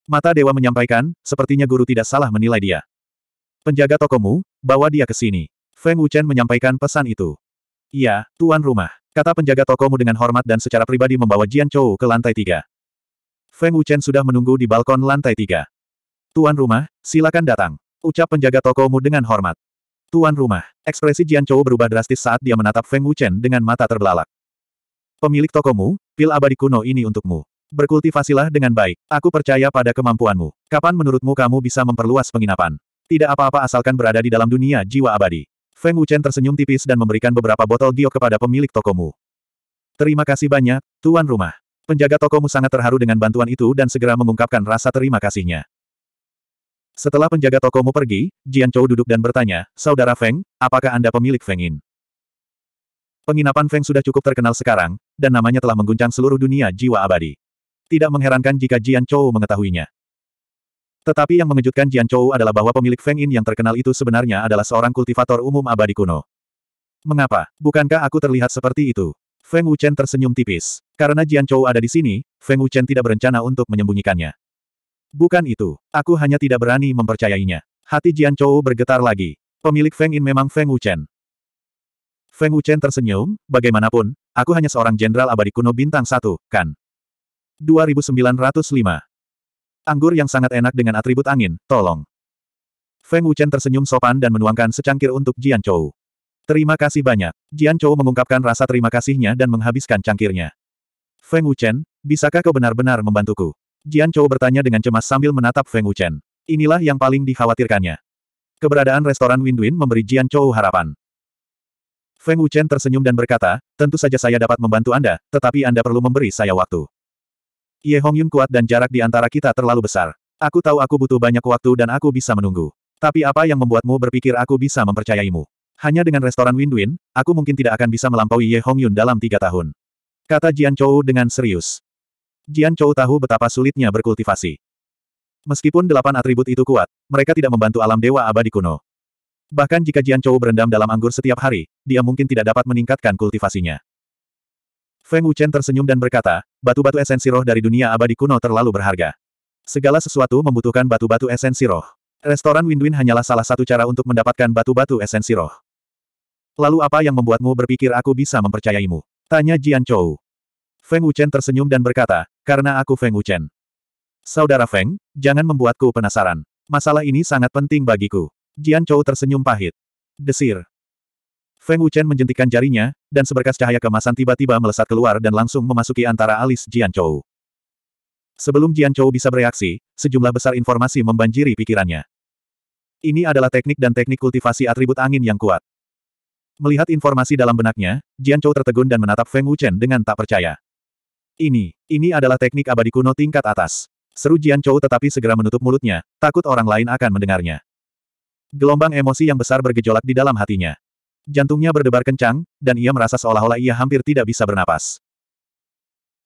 Mata dewa menyampaikan, sepertinya guru tidak salah menilai dia. Penjaga tokomu, bawa dia ke sini. Feng Wuchen menyampaikan pesan itu. Iya, tuan rumah. Kata penjaga tokomu dengan hormat dan secara pribadi membawa Jian Chou ke lantai tiga. Feng Wuchen sudah menunggu di balkon lantai tiga. Tuan rumah, silakan datang. Ucap penjaga tokomu dengan hormat. Tuan rumah. Ekspresi Jian Chou berubah drastis saat dia menatap Feng Wuchen dengan mata terbelalak. Pemilik tokomu, pil abadi kuno ini untukmu. Berkultivasilah dengan baik. Aku percaya pada kemampuanmu. Kapan menurutmu kamu bisa memperluas penginapan? Tidak apa-apa asalkan berada di dalam dunia jiwa abadi. Feng Wuchen tersenyum tipis dan memberikan beberapa botol giok kepada pemilik tokomu. Terima kasih banyak, tuan rumah. Penjaga tokomu sangat terharu dengan bantuan itu dan segera mengungkapkan rasa terima kasihnya. Setelah penjaga tokomu pergi, Jian Chou duduk dan bertanya, Saudara Feng, apakah Anda pemilik Feng In? Penginapan Feng sudah cukup terkenal sekarang, dan namanya telah mengguncang seluruh dunia jiwa abadi. Tidak mengherankan jika Jian Chou mengetahuinya. Tetapi yang mengejutkan Jian Chou adalah bahwa pemilik Feng In yang terkenal itu sebenarnya adalah seorang kultivator umum abadi kuno. Mengapa? Bukankah aku terlihat seperti itu? Feng Wuchen tersenyum tipis. Karena Jian Chou ada di sini, Feng Wuchen tidak berencana untuk menyembunyikannya. Bukan itu. Aku hanya tidak berani mempercayainya. Hati Jian Chou bergetar lagi. Pemilik Feng In memang Feng Wuchen. Feng Wuchen tersenyum, bagaimanapun, aku hanya seorang jenderal abadi kuno bintang satu, kan? 2905. Anggur yang sangat enak dengan atribut angin, tolong. Feng Wuchen tersenyum sopan dan menuangkan secangkir untuk Jian Chou. Terima kasih banyak. Jian Chou mengungkapkan rasa terima kasihnya dan menghabiskan cangkirnya. Feng Wuchen, bisakah kau benar-benar membantuku? Jian Chou bertanya dengan cemas sambil menatap Feng Wuchen. Inilah yang paling dikhawatirkannya. Keberadaan restoran Windwin memberi Jian Chou harapan. Feng Wuchen tersenyum dan berkata, tentu saja saya dapat membantu Anda, tetapi Anda perlu memberi saya waktu. Ye Hong Yun kuat dan jarak di antara kita terlalu besar. Aku tahu aku butuh banyak waktu dan aku bisa menunggu. Tapi apa yang membuatmu berpikir aku bisa mempercayaimu? Hanya dengan restoran Windwin, aku mungkin tidak akan bisa melampaui Ye Hong Yun dalam tiga tahun. Kata Jian Chou dengan serius. Jian Chou tahu betapa sulitnya berkultivasi. Meskipun delapan atribut itu kuat, mereka tidak membantu alam dewa abadi kuno. Bahkan jika Jian Chou berendam dalam anggur setiap hari, dia mungkin tidak dapat meningkatkan kultivasinya. Feng Wuchen tersenyum dan berkata, batu-batu esensi roh dari dunia abadi kuno terlalu berharga. Segala sesuatu membutuhkan batu-batu esensi roh. Restoran Windwin hanyalah salah satu cara untuk mendapatkan batu-batu esensi roh. Lalu apa yang membuatmu berpikir aku bisa mempercayaimu? Tanya Jian Chou. Feng Wuchen tersenyum dan berkata, karena aku Feng Wuchen. Saudara Feng, jangan membuatku penasaran. Masalah ini sangat penting bagiku. Jian Chou tersenyum pahit. Desir. Feng Wuchen menjentikan jarinya, dan seberkas cahaya kemasan tiba-tiba melesat keluar dan langsung memasuki antara alis Jian Chou. Sebelum Jian Chou bisa bereaksi, sejumlah besar informasi membanjiri pikirannya. Ini adalah teknik dan teknik kultivasi atribut angin yang kuat. Melihat informasi dalam benaknya, Jian Chou tertegun dan menatap Feng Wuchen dengan tak percaya. Ini, ini adalah teknik abadi kuno tingkat atas. Seru Jian Chou tetapi segera menutup mulutnya, takut orang lain akan mendengarnya. Gelombang emosi yang besar bergejolak di dalam hatinya. Jantungnya berdebar kencang, dan ia merasa seolah-olah ia hampir tidak bisa bernapas.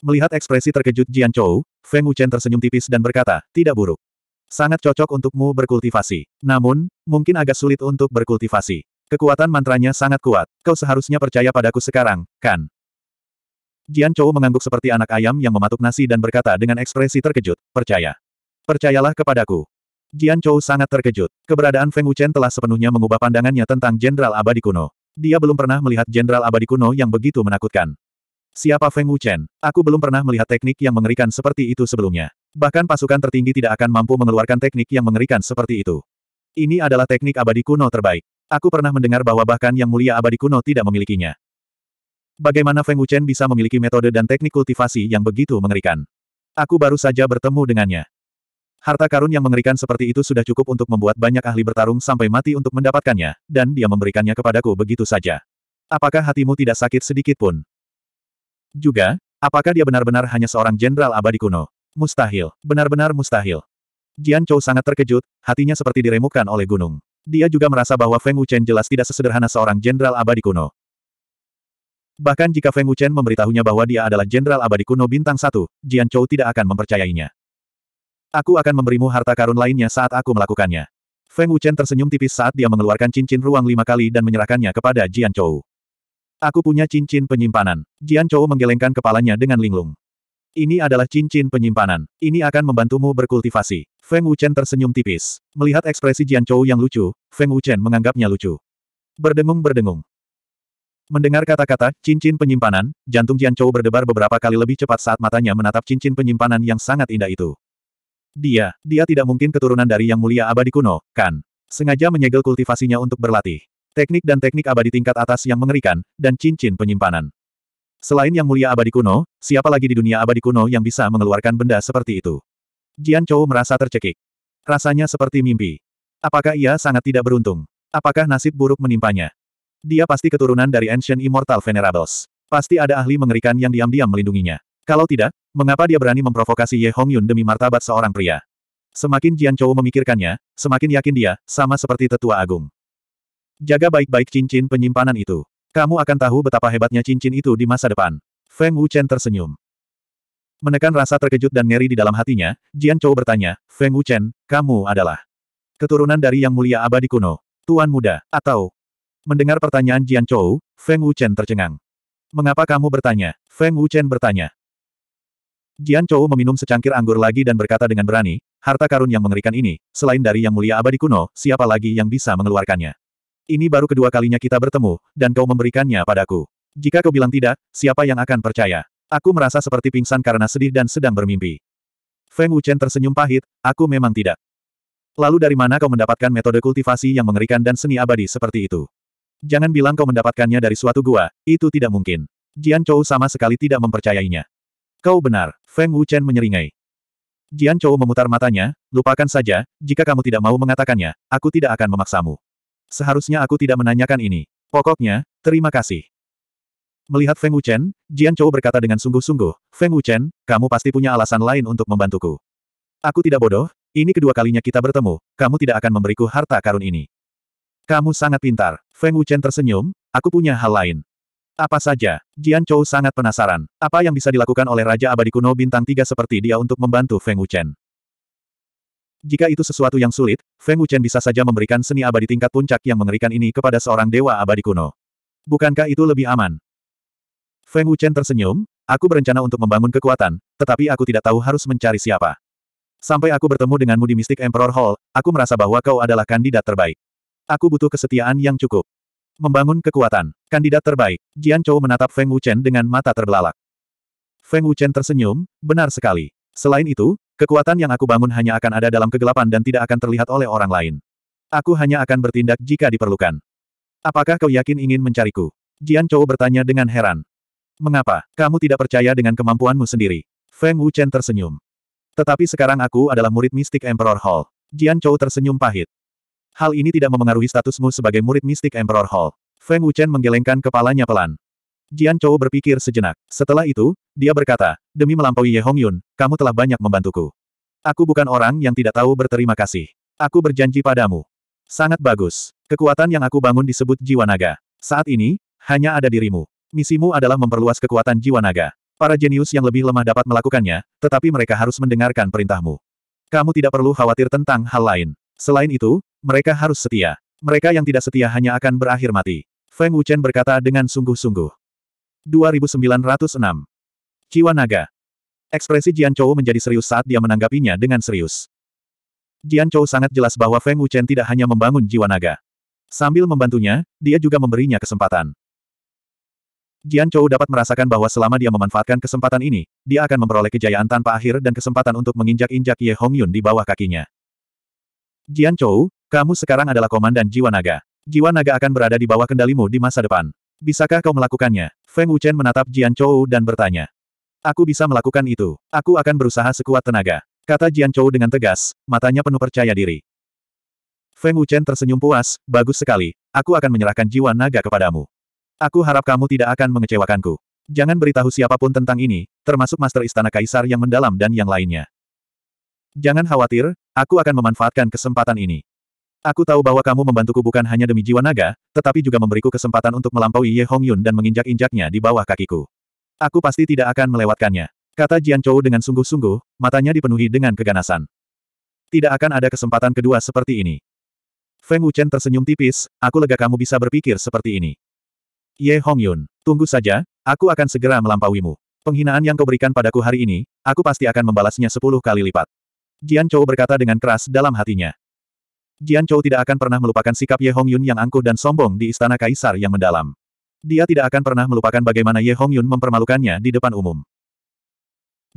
Melihat ekspresi terkejut Jian Chou, Feng Wuchen tersenyum tipis dan berkata, tidak buruk. Sangat cocok untukmu berkultivasi. Namun, mungkin agak sulit untuk berkultivasi. Kekuatan mantranya sangat kuat. Kau seharusnya percaya padaku sekarang, kan? Jian Chou mengangguk seperti anak ayam yang mematuk nasi dan berkata dengan ekspresi terkejut, percaya. Percayalah kepadaku. Jian Chou sangat terkejut. Keberadaan Feng Wuchen telah sepenuhnya mengubah pandangannya tentang Jenderal Abadi Kuno. Dia belum pernah melihat Jenderal Abadi Kuno yang begitu menakutkan. Siapa Feng Wuchen? Aku belum pernah melihat teknik yang mengerikan seperti itu sebelumnya. Bahkan pasukan tertinggi tidak akan mampu mengeluarkan teknik yang mengerikan seperti itu. Ini adalah teknik abadi kuno terbaik. Aku pernah mendengar bahwa bahkan yang mulia abadi kuno tidak memilikinya. Bagaimana Feng Wuchen bisa memiliki metode dan teknik kultivasi yang begitu mengerikan? Aku baru saja bertemu dengannya. Harta karun yang mengerikan seperti itu sudah cukup untuk membuat banyak ahli bertarung sampai mati untuk mendapatkannya, dan dia memberikannya kepadaku begitu saja. Apakah hatimu tidak sakit sedikit pun? Juga, apakah dia benar-benar hanya seorang jenderal abadi kuno? Mustahil, benar-benar mustahil. Jian Chou sangat terkejut, hatinya seperti diremukkan oleh gunung. Dia juga merasa bahwa Feng Wuchen jelas tidak sesederhana seorang jenderal abadi kuno. Bahkan jika Feng Wuchen memberitahunya bahwa dia adalah jenderal abadi kuno bintang satu, Jian Chou tidak akan mempercayainya. Aku akan memberimu harta karun lainnya saat aku melakukannya. Feng Wuchen tersenyum tipis saat dia mengeluarkan cincin ruang lima kali dan menyerahkannya kepada Jian Chou. Aku punya cincin penyimpanan. Jian Chou menggelengkan kepalanya dengan linglung. Ini adalah cincin penyimpanan. Ini akan membantumu berkultivasi. Feng Wuchen tersenyum tipis. Melihat ekspresi Jian Chou yang lucu, Feng Wuchen menganggapnya lucu. Berdengung-berdengung, Mendengar kata-kata, cincin penyimpanan, jantung Jian Chou berdebar beberapa kali lebih cepat saat matanya menatap cincin penyimpanan yang sangat indah itu. Dia, dia tidak mungkin keturunan dari Yang Mulia Abadi Kuno, kan? Sengaja menyegel kultivasinya untuk berlatih. Teknik dan teknik abadi tingkat atas yang mengerikan, dan cincin penyimpanan. Selain Yang Mulia Abadi Kuno, siapa lagi di dunia abadi kuno yang bisa mengeluarkan benda seperti itu? Jian Chou merasa tercekik. Rasanya seperti mimpi. Apakah ia sangat tidak beruntung? Apakah nasib buruk menimpanya? Dia pasti keturunan dari Ancient Immortal Venerables. Pasti ada ahli mengerikan yang diam-diam melindunginya. Kalau tidak, mengapa dia berani memprovokasi Ye Hongyun demi martabat seorang pria? Semakin Jian Chou memikirkannya, semakin yakin dia, sama seperti tetua agung. Jaga baik-baik cincin penyimpanan itu. Kamu akan tahu betapa hebatnya cincin itu di masa depan. Feng Wuchen tersenyum. Menekan rasa terkejut dan ngeri di dalam hatinya, Jian Chou bertanya, Feng Wuchen, kamu adalah keturunan dari Yang Mulia Abadi Kuno, Tuan Muda, atau Mendengar pertanyaan Jian Chou, Feng Wuchen tercengang. Mengapa kamu bertanya? Feng Wuchen bertanya. Jian Chou meminum secangkir anggur lagi dan berkata dengan berani, harta karun yang mengerikan ini, selain dari yang mulia abadi kuno, siapa lagi yang bisa mengeluarkannya? Ini baru kedua kalinya kita bertemu, dan kau memberikannya padaku. Jika kau bilang tidak, siapa yang akan percaya? Aku merasa seperti pingsan karena sedih dan sedang bermimpi. Feng Wuchen tersenyum pahit, aku memang tidak. Lalu dari mana kau mendapatkan metode kultivasi yang mengerikan dan seni abadi seperti itu? Jangan bilang kau mendapatkannya dari suatu gua, itu tidak mungkin. Jian Chou sama sekali tidak mempercayainya. Kau benar, Feng Wuchen menyeringai. Jian Chou memutar matanya, lupakan saja, jika kamu tidak mau mengatakannya, aku tidak akan memaksamu. Seharusnya aku tidak menanyakan ini. Pokoknya, terima kasih. Melihat Feng Wuchen, Jian Chou berkata dengan sungguh-sungguh, Feng Wuchen, kamu pasti punya alasan lain untuk membantuku. Aku tidak bodoh, ini kedua kalinya kita bertemu, kamu tidak akan memberiku harta karun ini. Kamu sangat pintar. Feng Wuchen tersenyum, aku punya hal lain. Apa saja? Jian Chou sangat penasaran. Apa yang bisa dilakukan oleh Raja Abadi Kuno Bintang Tiga seperti dia untuk membantu Feng Wuchen? Jika itu sesuatu yang sulit, Feng Wuchen bisa saja memberikan seni abadi tingkat puncak yang mengerikan ini kepada seorang dewa abadi kuno. Bukankah itu lebih aman? Feng Wuchen tersenyum, aku berencana untuk membangun kekuatan, tetapi aku tidak tahu harus mencari siapa. Sampai aku bertemu denganmu di Mystic Emperor Hall, aku merasa bahwa kau adalah kandidat terbaik. Aku butuh kesetiaan yang cukup. Membangun kekuatan. Kandidat terbaik. Jian Chou menatap Feng Wuchen dengan mata terbelalak. Feng Wuchen tersenyum, benar sekali. Selain itu, kekuatan yang aku bangun hanya akan ada dalam kegelapan dan tidak akan terlihat oleh orang lain. Aku hanya akan bertindak jika diperlukan. Apakah kau yakin ingin mencariku? Jian Chou bertanya dengan heran. Mengapa? Kamu tidak percaya dengan kemampuanmu sendiri? Feng Wuchen tersenyum. Tetapi sekarang aku adalah murid mistik Emperor Hall. Jian Chou tersenyum pahit. Hal ini tidak memengaruhi statusmu sebagai murid mistik Emperor Hall. Feng Wuchen menggelengkan kepalanya pelan. Jian Chou berpikir sejenak. Setelah itu, dia berkata, Demi melampaui Ye Hongyun, kamu telah banyak membantuku. Aku bukan orang yang tidak tahu berterima kasih. Aku berjanji padamu. Sangat bagus. Kekuatan yang aku bangun disebut jiwa naga. Saat ini, hanya ada dirimu. Misimu adalah memperluas kekuatan jiwa naga. Para jenius yang lebih lemah dapat melakukannya, tetapi mereka harus mendengarkan perintahmu. Kamu tidak perlu khawatir tentang hal lain. Selain itu, mereka harus setia. Mereka yang tidak setia hanya akan berakhir mati. Feng Wuchen berkata dengan sungguh-sungguh. 2906. Kiwa Naga. Ekspresi Jian Chou menjadi serius saat dia menanggapinya dengan serius. Jian Chou sangat jelas bahwa Feng Wuchen tidak hanya membangun jiwa naga. Sambil membantunya, dia juga memberinya kesempatan. Jian Chou dapat merasakan bahwa selama dia memanfaatkan kesempatan ini, dia akan memperoleh kejayaan tanpa akhir dan kesempatan untuk menginjak-injak Ye Hongyun di bawah kakinya. Jian Chou, kamu sekarang adalah komandan Jiwa Naga. Jiwa Naga akan berada di bawah kendalimu di masa depan. Bisakah kau melakukannya? Feng Wuchen menatap Jian Chou dan bertanya. Aku bisa melakukan itu. Aku akan berusaha sekuat tenaga. Kata Jian Chou dengan tegas, matanya penuh percaya diri. Feng Wuchen tersenyum puas, bagus sekali. Aku akan menyerahkan jiwa naga kepadamu. Aku harap kamu tidak akan mengecewakanku. Jangan beritahu siapapun tentang ini, termasuk Master Istana Kaisar yang mendalam dan yang lainnya. Jangan khawatir, aku akan memanfaatkan kesempatan ini. Aku tahu bahwa kamu membantuku bukan hanya demi jiwa naga, tetapi juga memberiku kesempatan untuk melampaui Ye Hong Yun dan menginjak-injaknya di bawah kakiku. Aku pasti tidak akan melewatkannya. Kata Jian Chou dengan sungguh-sungguh, matanya dipenuhi dengan keganasan. Tidak akan ada kesempatan kedua seperti ini. Feng Wuchen tersenyum tipis, aku lega kamu bisa berpikir seperti ini. Ye Hong Yun, tunggu saja, aku akan segera melampauimu. Penghinaan yang kau berikan padaku hari ini, aku pasti akan membalasnya sepuluh kali lipat. Jian Chou berkata dengan keras dalam hatinya. Jian Chou tidak akan pernah melupakan sikap Ye Hongyun yang angkuh dan sombong di istana kaisar yang mendalam. Dia tidak akan pernah melupakan bagaimana Ye Hongyun mempermalukannya di depan umum.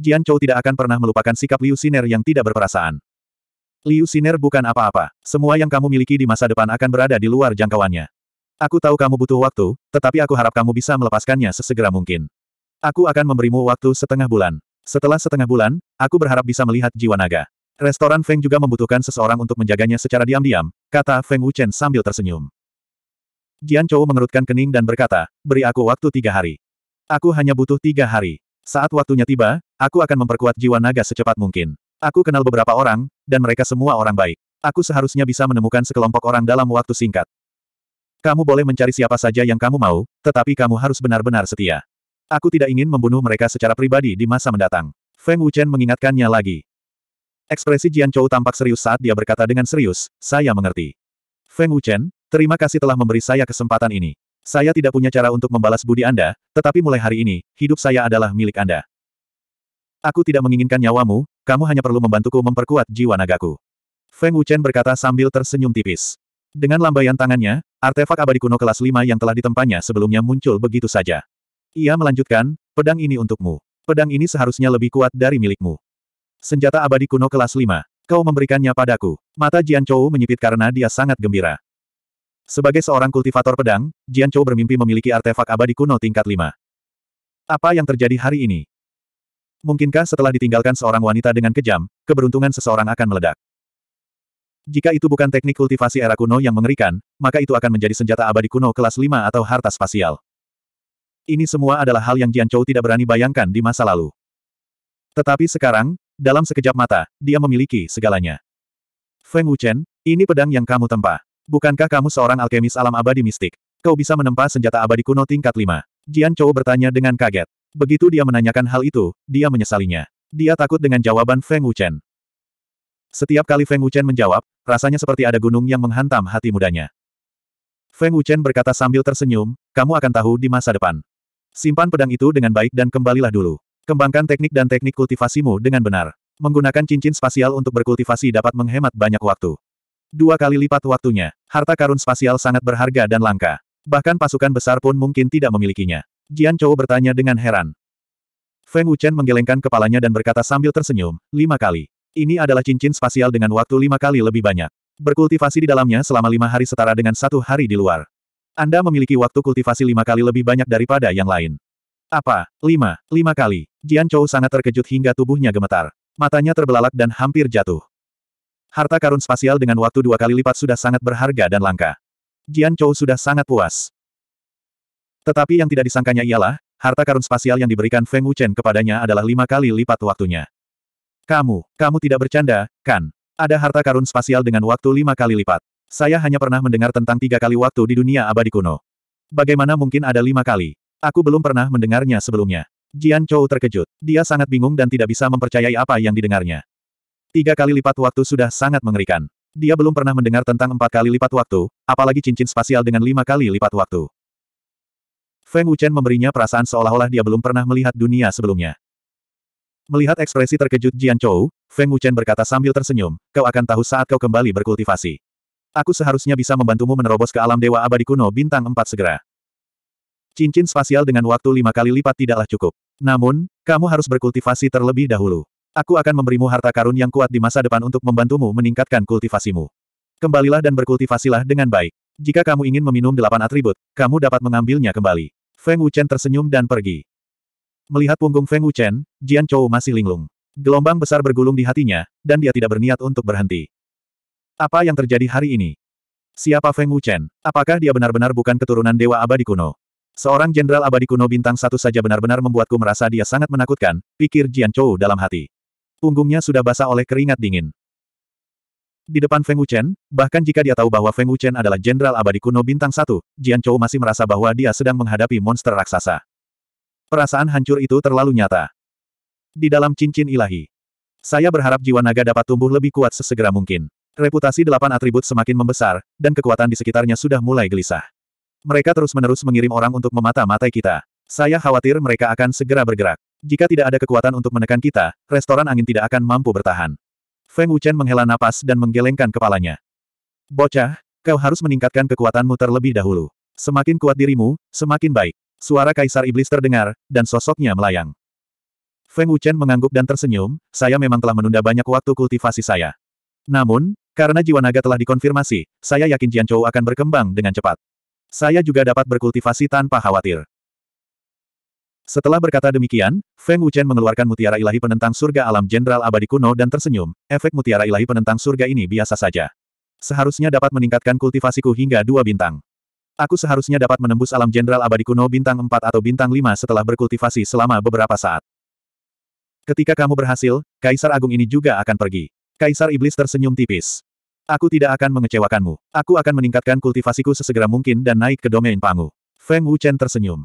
Jian Chou tidak akan pernah melupakan sikap Liu Siner yang tidak berperasaan. Liu Siner bukan apa-apa. Semua yang kamu miliki di masa depan akan berada di luar jangkauannya. Aku tahu kamu butuh waktu, tetapi aku harap kamu bisa melepaskannya sesegera mungkin. Aku akan memberimu waktu setengah bulan. Setelah setengah bulan, aku berharap bisa melihat jiwa naga. Restoran Feng juga membutuhkan seseorang untuk menjaganya secara diam-diam, kata Feng Wuchen sambil tersenyum. Jian Chou mengerutkan kening dan berkata, beri aku waktu tiga hari. Aku hanya butuh tiga hari. Saat waktunya tiba, aku akan memperkuat jiwa naga secepat mungkin. Aku kenal beberapa orang, dan mereka semua orang baik. Aku seharusnya bisa menemukan sekelompok orang dalam waktu singkat. Kamu boleh mencari siapa saja yang kamu mau, tetapi kamu harus benar-benar setia. Aku tidak ingin membunuh mereka secara pribadi di masa mendatang. Feng Wuchen mengingatkannya lagi. Ekspresi Jian Chou tampak serius saat dia berkata dengan serius, saya mengerti. Feng Wuchen, terima kasih telah memberi saya kesempatan ini. Saya tidak punya cara untuk membalas budi Anda, tetapi mulai hari ini, hidup saya adalah milik Anda. Aku tidak menginginkan nyawamu, kamu hanya perlu membantuku memperkuat jiwa nagaku. Feng Wuchen berkata sambil tersenyum tipis. Dengan lambaian tangannya, artefak abadi kuno kelas 5 yang telah ditempanya sebelumnya muncul begitu saja. Ia melanjutkan, pedang ini untukmu. Pedang ini seharusnya lebih kuat dari milikmu. Senjata abadi kuno kelas 5. Kau memberikannya padaku. Mata Jian Chou menyipit karena dia sangat gembira. Sebagai seorang kultivator pedang, Jian Chou bermimpi memiliki artefak abadi kuno tingkat 5. Apa yang terjadi hari ini? Mungkinkah setelah ditinggalkan seorang wanita dengan kejam, keberuntungan seseorang akan meledak? Jika itu bukan teknik kultivasi era kuno yang mengerikan, maka itu akan menjadi senjata abadi kuno kelas 5 atau harta spasial. Ini semua adalah hal yang Jian Chou tidak berani bayangkan di masa lalu. Tetapi sekarang, dalam sekejap mata, dia memiliki segalanya. Feng Wuchen, ini pedang yang kamu tempa. Bukankah kamu seorang alkemis alam abadi mistik? Kau bisa menempa senjata abadi kuno tingkat 5. Jian Chou bertanya dengan kaget. Begitu dia menanyakan hal itu, dia menyesalinya. Dia takut dengan jawaban Feng Wuchen. Setiap kali Feng Wuchen menjawab, rasanya seperti ada gunung yang menghantam hati mudanya. Feng Wuchen berkata sambil tersenyum, kamu akan tahu di masa depan. Simpan pedang itu dengan baik dan kembalilah dulu. Kembangkan teknik dan teknik kultivasimu dengan benar. Menggunakan cincin spasial untuk berkultivasi dapat menghemat banyak waktu. Dua kali lipat waktunya, harta karun spasial sangat berharga dan langka. Bahkan pasukan besar pun mungkin tidak memilikinya. Jian Chou bertanya dengan heran. Feng Wuchen menggelengkan kepalanya dan berkata sambil tersenyum, lima kali. Ini adalah cincin spasial dengan waktu lima kali lebih banyak. Berkultivasi di dalamnya selama lima hari setara dengan satu hari di luar. Anda memiliki waktu kultivasi lima kali lebih banyak daripada yang lain. Apa? Lima, lima kali. Jian Chou sangat terkejut hingga tubuhnya gemetar. Matanya terbelalak dan hampir jatuh. Harta karun spasial dengan waktu dua kali lipat sudah sangat berharga dan langka. Jian Chou sudah sangat puas. Tetapi yang tidak disangkanya ialah, harta karun spasial yang diberikan Feng Wuchen kepadanya adalah lima kali lipat waktunya. Kamu, kamu tidak bercanda, kan? Ada harta karun spasial dengan waktu lima kali lipat. Saya hanya pernah mendengar tentang tiga kali waktu di dunia abadi kuno. Bagaimana mungkin ada lima kali? Aku belum pernah mendengarnya sebelumnya. Jian Chou terkejut. Dia sangat bingung dan tidak bisa mempercayai apa yang didengarnya. Tiga kali lipat waktu sudah sangat mengerikan. Dia belum pernah mendengar tentang empat kali lipat waktu, apalagi cincin spasial dengan lima kali lipat waktu. Feng Wuchen memberinya perasaan seolah-olah dia belum pernah melihat dunia sebelumnya. Melihat ekspresi terkejut Jian Chou, Feng Wuchen berkata sambil tersenyum, kau akan tahu saat kau kembali berkultivasi. Aku seharusnya bisa membantumu menerobos ke alam dewa abadi kuno bintang empat segera. Cincin spasial dengan waktu lima kali lipat tidaklah cukup. Namun, kamu harus berkultivasi terlebih dahulu. Aku akan memberimu harta karun yang kuat di masa depan untuk membantumu meningkatkan kultivasimu. Kembalilah dan berkultivasilah dengan baik. Jika kamu ingin meminum delapan atribut, kamu dapat mengambilnya kembali. Feng Wuchen tersenyum dan pergi. Melihat punggung Feng Wuchen, Jian Chou masih linglung. Gelombang besar bergulung di hatinya, dan dia tidak berniat untuk berhenti. Apa yang terjadi hari ini? Siapa Feng Wuchen? Apakah dia benar-benar bukan keturunan Dewa Abadi kuno? Seorang jenderal abadi kuno bintang satu saja benar-benar membuatku merasa dia sangat menakutkan, pikir Jian Chou dalam hati. Punggungnya sudah basah oleh keringat dingin. Di depan Feng Wuchen, bahkan jika dia tahu bahwa Feng Wuchen adalah jenderal abadi kuno bintang satu, Jian Chou masih merasa bahwa dia sedang menghadapi monster raksasa. Perasaan hancur itu terlalu nyata. Di dalam cincin ilahi. Saya berharap jiwa naga dapat tumbuh lebih kuat sesegera mungkin. Reputasi delapan atribut semakin membesar, dan kekuatan di sekitarnya sudah mulai gelisah. Mereka terus-menerus mengirim orang untuk memata-matai kita. Saya khawatir mereka akan segera bergerak. Jika tidak ada kekuatan untuk menekan kita, restoran angin tidak akan mampu bertahan. Feng Wuchen menghela napas dan menggelengkan kepalanya. Bocah, kau harus meningkatkan kekuatanmu terlebih dahulu. Semakin kuat dirimu, semakin baik. Suara Kaisar Iblis terdengar, dan sosoknya melayang. Feng Wuchen mengangguk dan tersenyum, saya memang telah menunda banyak waktu kultivasi saya. Namun, karena jiwa naga telah dikonfirmasi, saya yakin Jian Chou akan berkembang dengan cepat. Saya juga dapat berkultivasi tanpa khawatir. Setelah berkata demikian, Feng Wuchen mengeluarkan mutiara ilahi penentang surga alam Jenderal Abadi Kuno dan tersenyum, efek mutiara ilahi penentang surga ini biasa saja. Seharusnya dapat meningkatkan kultivasiku hingga dua bintang. Aku seharusnya dapat menembus alam Jenderal Abadi Kuno bintang 4 atau bintang 5 setelah berkultivasi selama beberapa saat. Ketika kamu berhasil, Kaisar Agung ini juga akan pergi. Kaisar Iblis tersenyum tipis. Aku tidak akan mengecewakanmu. Aku akan meningkatkan kultivasiku sesegera mungkin dan naik ke domain Pangu. Feng Wuchen tersenyum.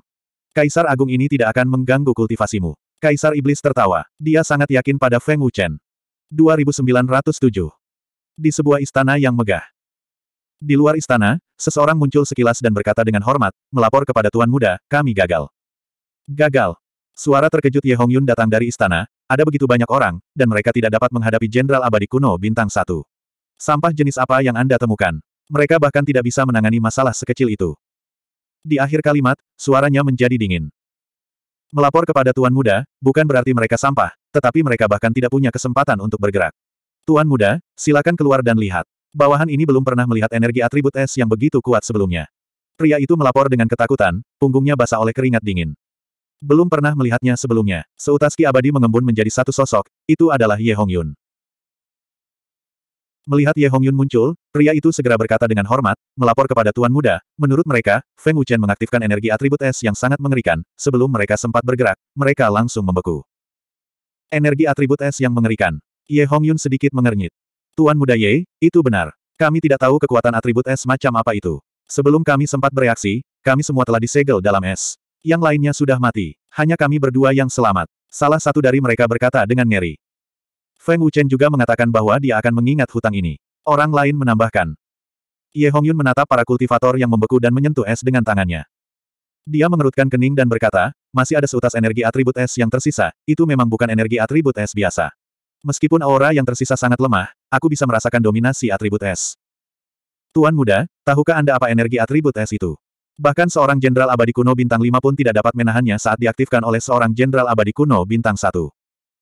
Kaisar Agung ini tidak akan mengganggu kultivasimu. Kaisar Iblis tertawa. Dia sangat yakin pada Feng Wuchen. 2907. Di sebuah istana yang megah. Di luar istana, seseorang muncul sekilas dan berkata dengan hormat, melapor kepada Tuan Muda, kami gagal. Gagal. Suara terkejut Ye Hongyun datang dari istana, ada begitu banyak orang, dan mereka tidak dapat menghadapi Jenderal Abadi Kuno Bintang Satu. Sampah jenis apa yang Anda temukan? Mereka bahkan tidak bisa menangani masalah sekecil itu. Di akhir kalimat, suaranya menjadi dingin. Melapor kepada Tuan Muda, bukan berarti mereka sampah, tetapi mereka bahkan tidak punya kesempatan untuk bergerak. Tuan Muda, silakan keluar dan lihat. Bawahan ini belum pernah melihat energi atribut es yang begitu kuat sebelumnya. Pria itu melapor dengan ketakutan, punggungnya basah oleh keringat dingin. Belum pernah melihatnya sebelumnya. Seutas Ki Abadi mengembun menjadi satu sosok, itu adalah Ye Hong Yun. Melihat Ye Hongyun muncul, pria itu segera berkata dengan hormat, melapor kepada Tuan Muda, menurut mereka, Feng Wuchen mengaktifkan energi atribut es yang sangat mengerikan, sebelum mereka sempat bergerak, mereka langsung membeku. Energi atribut es yang mengerikan. Ye Hongyun sedikit mengernyit. Tuan Muda Ye, itu benar. Kami tidak tahu kekuatan atribut es macam apa itu. Sebelum kami sempat bereaksi, kami semua telah disegel dalam es. Yang lainnya sudah mati. Hanya kami berdua yang selamat. Salah satu dari mereka berkata dengan ngeri. Feng Wuchen juga mengatakan bahwa dia akan mengingat hutang ini. Orang lain menambahkan. Ye Hongyun menatap para kultivator yang membeku dan menyentuh es dengan tangannya. Dia mengerutkan kening dan berkata, masih ada seutas energi atribut es yang tersisa, itu memang bukan energi atribut es biasa. Meskipun aura yang tersisa sangat lemah, aku bisa merasakan dominasi atribut es. Tuan muda, tahukah Anda apa energi atribut es itu? Bahkan seorang jenderal abadi kuno bintang 5 pun tidak dapat menahannya saat diaktifkan oleh seorang jenderal abadi kuno bintang 1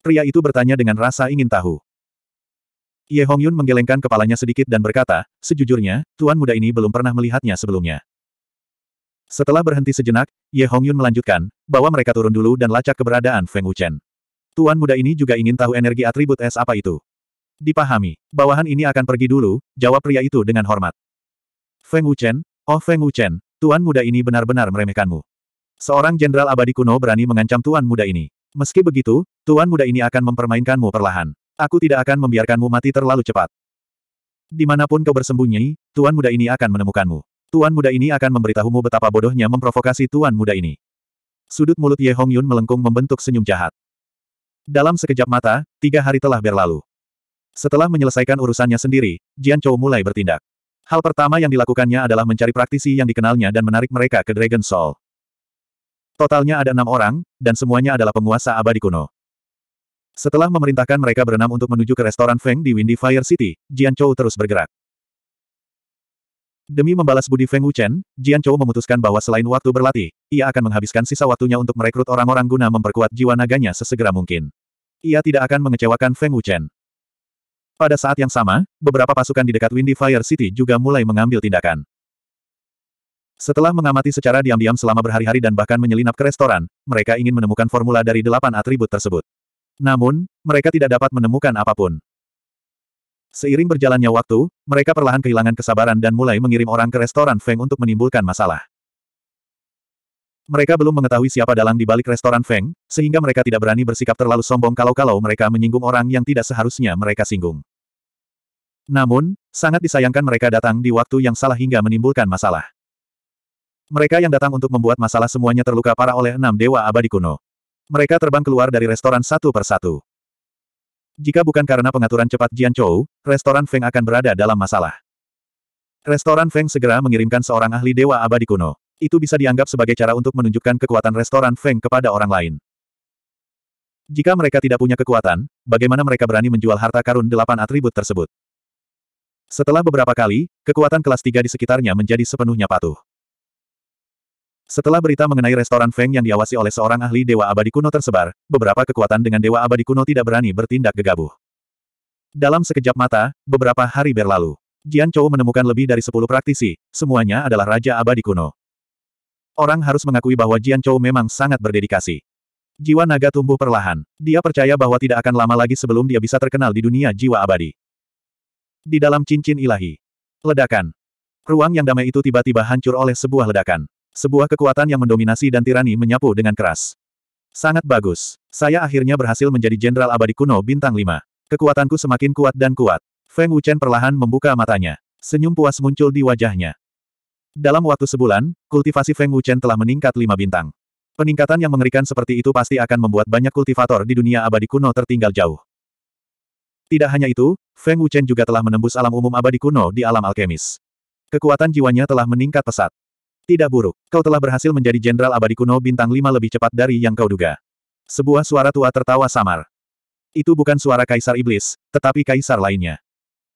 pria itu bertanya dengan rasa ingin tahu. Ye Hongyun menggelengkan kepalanya sedikit dan berkata, sejujurnya, tuan muda ini belum pernah melihatnya sebelumnya. Setelah berhenti sejenak, Ye Hongyun melanjutkan, bahwa mereka turun dulu dan lacak keberadaan Feng Wuchen. Tuan muda ini juga ingin tahu energi atribut es apa itu. Dipahami, bawahan ini akan pergi dulu, jawab pria itu dengan hormat. Feng Wuchen, oh Feng Wuchen, tuan muda ini benar-benar meremehkanmu. Seorang jenderal abadi kuno berani mengancam tuan muda ini. Meski begitu, Tuan muda ini akan mempermainkanmu perlahan. Aku tidak akan membiarkanmu mati terlalu cepat. Dimanapun kau bersembunyi, tuan muda ini akan menemukanmu. Tuan muda ini akan memberitahumu betapa bodohnya memprovokasi tuan muda ini. Sudut mulut Ye Hong Yun melengkung membentuk senyum jahat. Dalam sekejap mata, tiga hari telah berlalu. Setelah menyelesaikan urusannya sendiri, Jian Chou mulai bertindak. Hal pertama yang dilakukannya adalah mencari praktisi yang dikenalnya dan menarik mereka ke Dragon Soul. Totalnya ada enam orang, dan semuanya adalah penguasa abadi kuno. Setelah memerintahkan mereka berenam untuk menuju ke restoran Feng di Windy Fire City, Jian Chou terus bergerak. Demi membalas budi Feng Wuchen, Jian Chou memutuskan bahwa selain waktu berlatih, ia akan menghabiskan sisa waktunya untuk merekrut orang-orang guna memperkuat jiwa naganya sesegera mungkin. Ia tidak akan mengecewakan Feng Wuchen. Pada saat yang sama, beberapa pasukan di dekat Windy Fire City juga mulai mengambil tindakan. Setelah mengamati secara diam-diam selama berhari-hari dan bahkan menyelinap ke restoran, mereka ingin menemukan formula dari delapan atribut tersebut. Namun, mereka tidak dapat menemukan apapun. Seiring berjalannya waktu, mereka perlahan kehilangan kesabaran dan mulai mengirim orang ke restoran Feng untuk menimbulkan masalah. Mereka belum mengetahui siapa dalang di balik restoran Feng, sehingga mereka tidak berani bersikap terlalu sombong kalau-kalau mereka menyinggung orang yang tidak seharusnya mereka singgung. Namun, sangat disayangkan mereka datang di waktu yang salah hingga menimbulkan masalah. Mereka yang datang untuk membuat masalah semuanya terluka parah oleh enam dewa abadi kuno. Mereka terbang keluar dari restoran satu persatu. Jika bukan karena pengaturan cepat Jian Chou, restoran Feng akan berada dalam masalah. Restoran Feng segera mengirimkan seorang ahli dewa abadi kuno. Itu bisa dianggap sebagai cara untuk menunjukkan kekuatan restoran Feng kepada orang lain. Jika mereka tidak punya kekuatan, bagaimana mereka berani menjual harta karun delapan atribut tersebut? Setelah beberapa kali, kekuatan kelas tiga di sekitarnya menjadi sepenuhnya patuh. Setelah berita mengenai restoran Feng yang diawasi oleh seorang ahli Dewa Abadi Kuno tersebar, beberapa kekuatan dengan Dewa Abadi Kuno tidak berani bertindak gegabah. Dalam sekejap mata, beberapa hari berlalu. Jian Chou menemukan lebih dari sepuluh praktisi, semuanya adalah Raja Abadi Kuno. Orang harus mengakui bahwa Jian Chou memang sangat berdedikasi. Jiwa naga tumbuh perlahan. Dia percaya bahwa tidak akan lama lagi sebelum dia bisa terkenal di dunia jiwa abadi. Di dalam cincin ilahi. Ledakan. Ruang yang damai itu tiba-tiba hancur oleh sebuah ledakan. Sebuah kekuatan yang mendominasi dan tirani menyapu dengan keras. Sangat bagus. Saya akhirnya berhasil menjadi jenderal abadi kuno bintang 5. Kekuatanku semakin kuat dan kuat. Feng Wuchen perlahan membuka matanya. Senyum puas muncul di wajahnya. Dalam waktu sebulan, kultivasi Feng Wuchen telah meningkat lima bintang. Peningkatan yang mengerikan seperti itu pasti akan membuat banyak kultivator di dunia abadi kuno tertinggal jauh. Tidak hanya itu, Feng Wuchen juga telah menembus alam umum abadi kuno di alam alkemis. Kekuatan jiwanya telah meningkat pesat. Tidak buruk. Kau telah berhasil menjadi jenderal abadi kuno bintang lima lebih cepat dari yang kau duga. Sebuah suara tua tertawa samar. Itu bukan suara kaisar iblis, tetapi kaisar lainnya.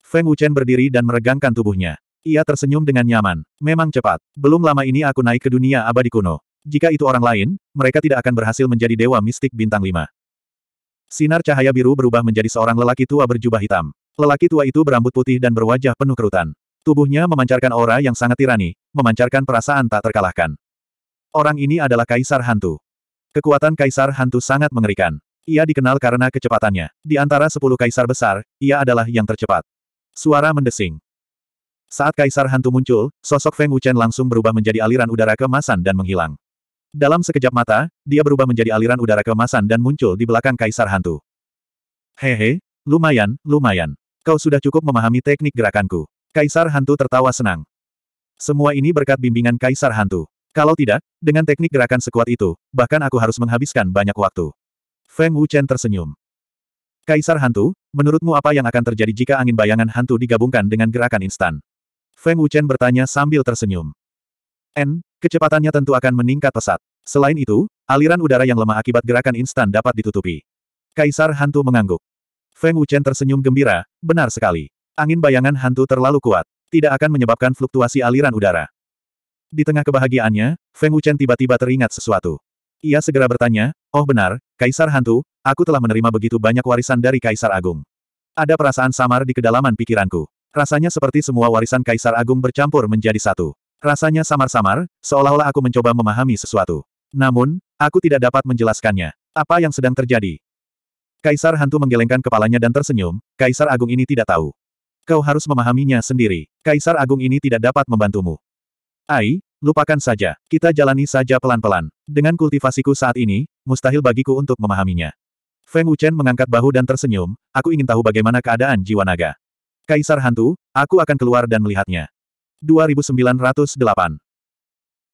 Feng Wuchen berdiri dan meregangkan tubuhnya. Ia tersenyum dengan nyaman. Memang cepat. Belum lama ini aku naik ke dunia abadi kuno. Jika itu orang lain, mereka tidak akan berhasil menjadi dewa mistik bintang lima. Sinar cahaya biru berubah menjadi seorang lelaki tua berjubah hitam. Lelaki tua itu berambut putih dan berwajah penuh kerutan. Tubuhnya memancarkan aura yang sangat tirani, memancarkan perasaan tak terkalahkan. Orang ini adalah Kaisar Hantu. Kekuatan Kaisar Hantu sangat mengerikan. Ia dikenal karena kecepatannya. Di antara sepuluh Kaisar besar, ia adalah yang tercepat. Suara mendesing. Saat Kaisar Hantu muncul, sosok Feng Wuchen langsung berubah menjadi aliran udara kemasan dan menghilang. Dalam sekejap mata, dia berubah menjadi aliran udara kemasan dan muncul di belakang Kaisar Hantu. Hehe, lumayan, lumayan. Kau sudah cukup memahami teknik gerakanku. Kaisar Hantu tertawa senang. Semua ini berkat bimbingan Kaisar Hantu. Kalau tidak, dengan teknik gerakan sekuat itu, bahkan aku harus menghabiskan banyak waktu. Feng Wuchen tersenyum. Kaisar Hantu, menurutmu apa yang akan terjadi jika angin bayangan hantu digabungkan dengan gerakan instan? Feng Wuchen bertanya sambil tersenyum. N, kecepatannya tentu akan meningkat pesat. Selain itu, aliran udara yang lemah akibat gerakan instan dapat ditutupi. Kaisar Hantu mengangguk. Feng Wuchen tersenyum gembira, benar sekali. Angin bayangan hantu terlalu kuat. Tidak akan menyebabkan fluktuasi aliran udara. Di tengah kebahagiaannya, Feng Wuchen tiba-tiba teringat sesuatu. Ia segera bertanya, oh benar, Kaisar Hantu, aku telah menerima begitu banyak warisan dari Kaisar Agung. Ada perasaan samar di kedalaman pikiranku. Rasanya seperti semua warisan Kaisar Agung bercampur menjadi satu. Rasanya samar-samar, seolah-olah aku mencoba memahami sesuatu. Namun, aku tidak dapat menjelaskannya. Apa yang sedang terjadi? Kaisar Hantu menggelengkan kepalanya dan tersenyum, Kaisar Agung ini tidak tahu kau harus memahaminya sendiri. Kaisar Agung ini tidak dapat membantumu. Ai, lupakan saja. Kita jalani saja pelan-pelan. Dengan kultivasiku saat ini, mustahil bagiku untuk memahaminya. Feng Wuchen mengangkat bahu dan tersenyum, aku ingin tahu bagaimana keadaan jiwa naga. Kaisar Hantu, aku akan keluar dan melihatnya. 2908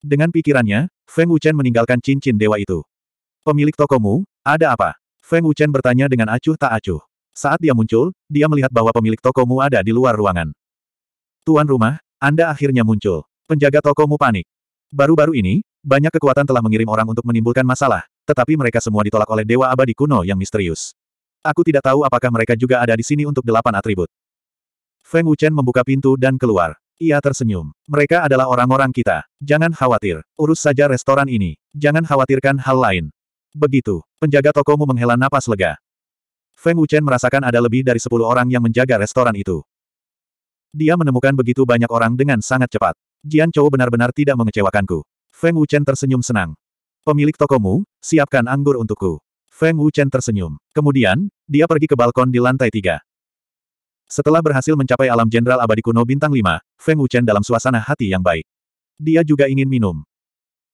Dengan pikirannya, Feng Wuchen meninggalkan cincin dewa itu. Pemilik tokomu, ada apa? Feng Wuchen bertanya dengan acuh tak acuh. Saat dia muncul, dia melihat bahwa pemilik tokomu ada di luar ruangan. Tuan rumah, Anda akhirnya muncul. Penjaga tokomu panik. Baru-baru ini, banyak kekuatan telah mengirim orang untuk menimbulkan masalah, tetapi mereka semua ditolak oleh Dewa Abadi Kuno yang misterius. Aku tidak tahu apakah mereka juga ada di sini untuk delapan atribut. Feng Wuchen membuka pintu dan keluar. Ia tersenyum. Mereka adalah orang-orang kita. Jangan khawatir. Urus saja restoran ini. Jangan khawatirkan hal lain. Begitu. Penjaga tokomu menghela napas lega. Feng Wuchen merasakan ada lebih dari sepuluh orang yang menjaga restoran itu. Dia menemukan begitu banyak orang dengan sangat cepat. Jian Chou benar-benar tidak mengecewakanku. Feng Wuchen tersenyum senang. Pemilik tokomu, siapkan anggur untukku. Feng Wuchen tersenyum. Kemudian, dia pergi ke balkon di lantai tiga. Setelah berhasil mencapai alam jenderal abadi kuno bintang Lima, Feng Wuchen dalam suasana hati yang baik. Dia juga ingin minum.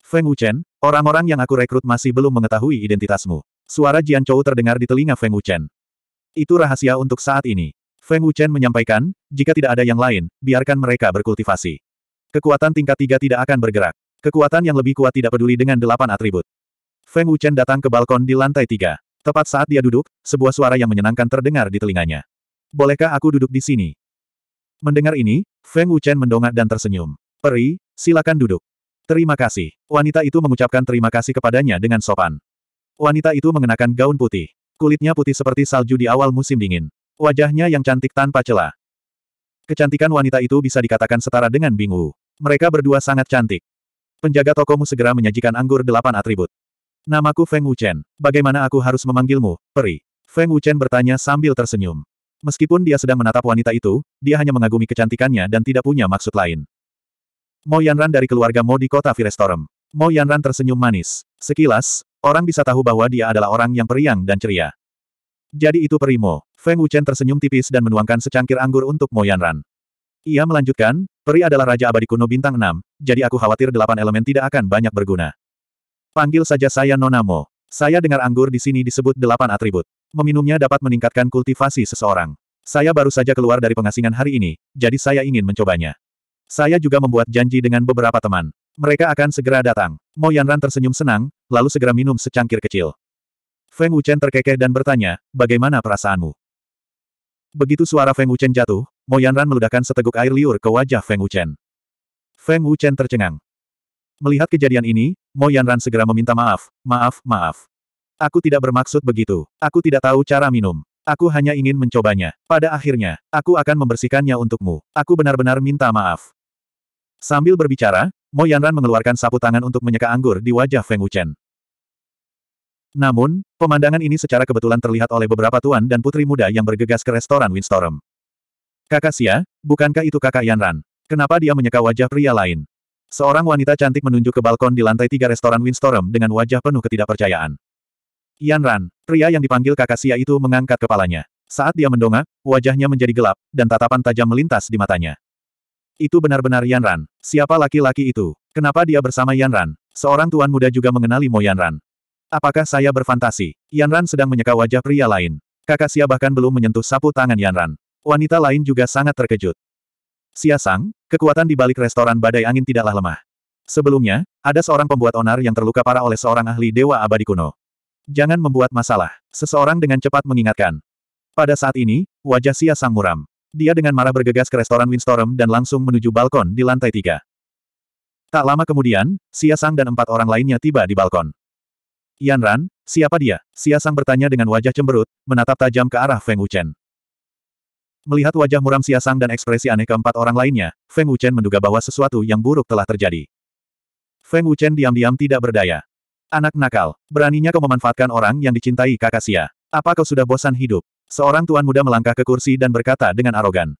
Feng Wuchen, orang-orang yang aku rekrut masih belum mengetahui identitasmu. Suara Jian Chou terdengar di telinga Feng Wuchen. Itu rahasia untuk saat ini. Feng Wuchen menyampaikan, jika tidak ada yang lain, biarkan mereka berkultivasi. Kekuatan tingkat tiga tidak akan bergerak. Kekuatan yang lebih kuat tidak peduli dengan delapan atribut. Feng Wuchen datang ke balkon di lantai tiga. Tepat saat dia duduk, sebuah suara yang menyenangkan terdengar di telinganya. Bolehkah aku duduk di sini? Mendengar ini, Feng Wuchen mendongak dan tersenyum. Peri, silakan duduk. Terima kasih. Wanita itu mengucapkan terima kasih kepadanya dengan sopan. Wanita itu mengenakan gaun putih. Kulitnya putih seperti salju di awal musim dingin. Wajahnya yang cantik tanpa celah. Kecantikan wanita itu bisa dikatakan setara dengan Bingu. Mereka berdua sangat cantik. Penjaga tokomu segera menyajikan anggur delapan atribut. Namaku Feng Wuchen. Bagaimana aku harus memanggilmu, peri? Feng Wuchen bertanya sambil tersenyum. Meskipun dia sedang menatap wanita itu, dia hanya mengagumi kecantikannya dan tidak punya maksud lain. Mo Yanran dari keluarga Mo di kota Firestorm. Mo Yanran tersenyum manis. Sekilas, Orang bisa tahu bahwa dia adalah orang yang periang dan ceria. Jadi itu perimo. Feng Wuchen tersenyum tipis dan menuangkan secangkir anggur untuk Mo Yanran. Ia melanjutkan, peri adalah raja abadi kuno bintang enam. jadi aku khawatir delapan elemen tidak akan banyak berguna. Panggil saja saya Nona Mo. Saya dengar anggur di sini disebut delapan atribut. Meminumnya dapat meningkatkan kultivasi seseorang. Saya baru saja keluar dari pengasingan hari ini, jadi saya ingin mencobanya. Saya juga membuat janji dengan beberapa teman. Mereka akan segera datang. Mo Yanran tersenyum senang, lalu segera minum secangkir kecil. Feng Wuchen terkekeh dan bertanya, bagaimana perasaanmu? Begitu suara Feng Wuchen jatuh, Mo Yanran meludahkan seteguk air liur ke wajah Feng Wuchen. Feng Wuchen tercengang. Melihat kejadian ini, Mo Yanran segera meminta maaf, maaf, maaf. Aku tidak bermaksud begitu. Aku tidak tahu cara minum. Aku hanya ingin mencobanya. Pada akhirnya, aku akan membersihkannya untukmu. Aku benar-benar minta maaf. Sambil berbicara, Mo Yanran mengeluarkan sapu tangan untuk menyeka anggur di wajah Feng Wuchen. Namun, pemandangan ini secara kebetulan terlihat oleh beberapa tuan dan putri muda yang bergegas ke restoran Windstorm. Kakak Sia, bukankah itu kakak Yanran? Kenapa dia menyeka wajah pria lain? Seorang wanita cantik menunjuk ke balkon di lantai tiga restoran Windstorm dengan wajah penuh ketidakpercayaan. Yan Ran, pria yang dipanggil kakak Sia itu mengangkat kepalanya. Saat dia mendongak, wajahnya menjadi gelap, dan tatapan tajam melintas di matanya. Itu benar-benar Yan Ran. Siapa laki-laki itu? Kenapa dia bersama Yan Ran? Seorang tuan muda juga mengenali Mo Yan Ran. Apakah saya berfantasi? Yan Ran sedang menyeka wajah pria lain. Kakak Sia bahkan belum menyentuh sapu tangan Yan Ran. Wanita lain juga sangat terkejut. Sia Sang, kekuatan di balik restoran badai angin tidaklah lemah. Sebelumnya, ada seorang pembuat onar yang terluka parah oleh seorang ahli dewa abadi kuno. Jangan membuat masalah. Seseorang dengan cepat mengingatkan. Pada saat ini, wajah Sia Sang muram. Dia dengan marah bergegas ke restoran Windstorm dan langsung menuju balkon di lantai tiga. Tak lama kemudian, Sia Sang dan empat orang lainnya tiba di balkon. Yan Ran, siapa dia? Sia Sang bertanya dengan wajah cemberut, menatap tajam ke arah Feng Wuchen. Melihat wajah muram Sia Sang dan ekspresi aneh keempat orang lainnya, Feng Wuchen menduga bahwa sesuatu yang buruk telah terjadi. Feng Wuchen diam-diam tidak berdaya. Anak nakal, beraninya kau memanfaatkan orang yang dicintai kakak Sia. Apa kau sudah bosan hidup? Seorang tuan muda melangkah ke kursi dan berkata dengan arogan.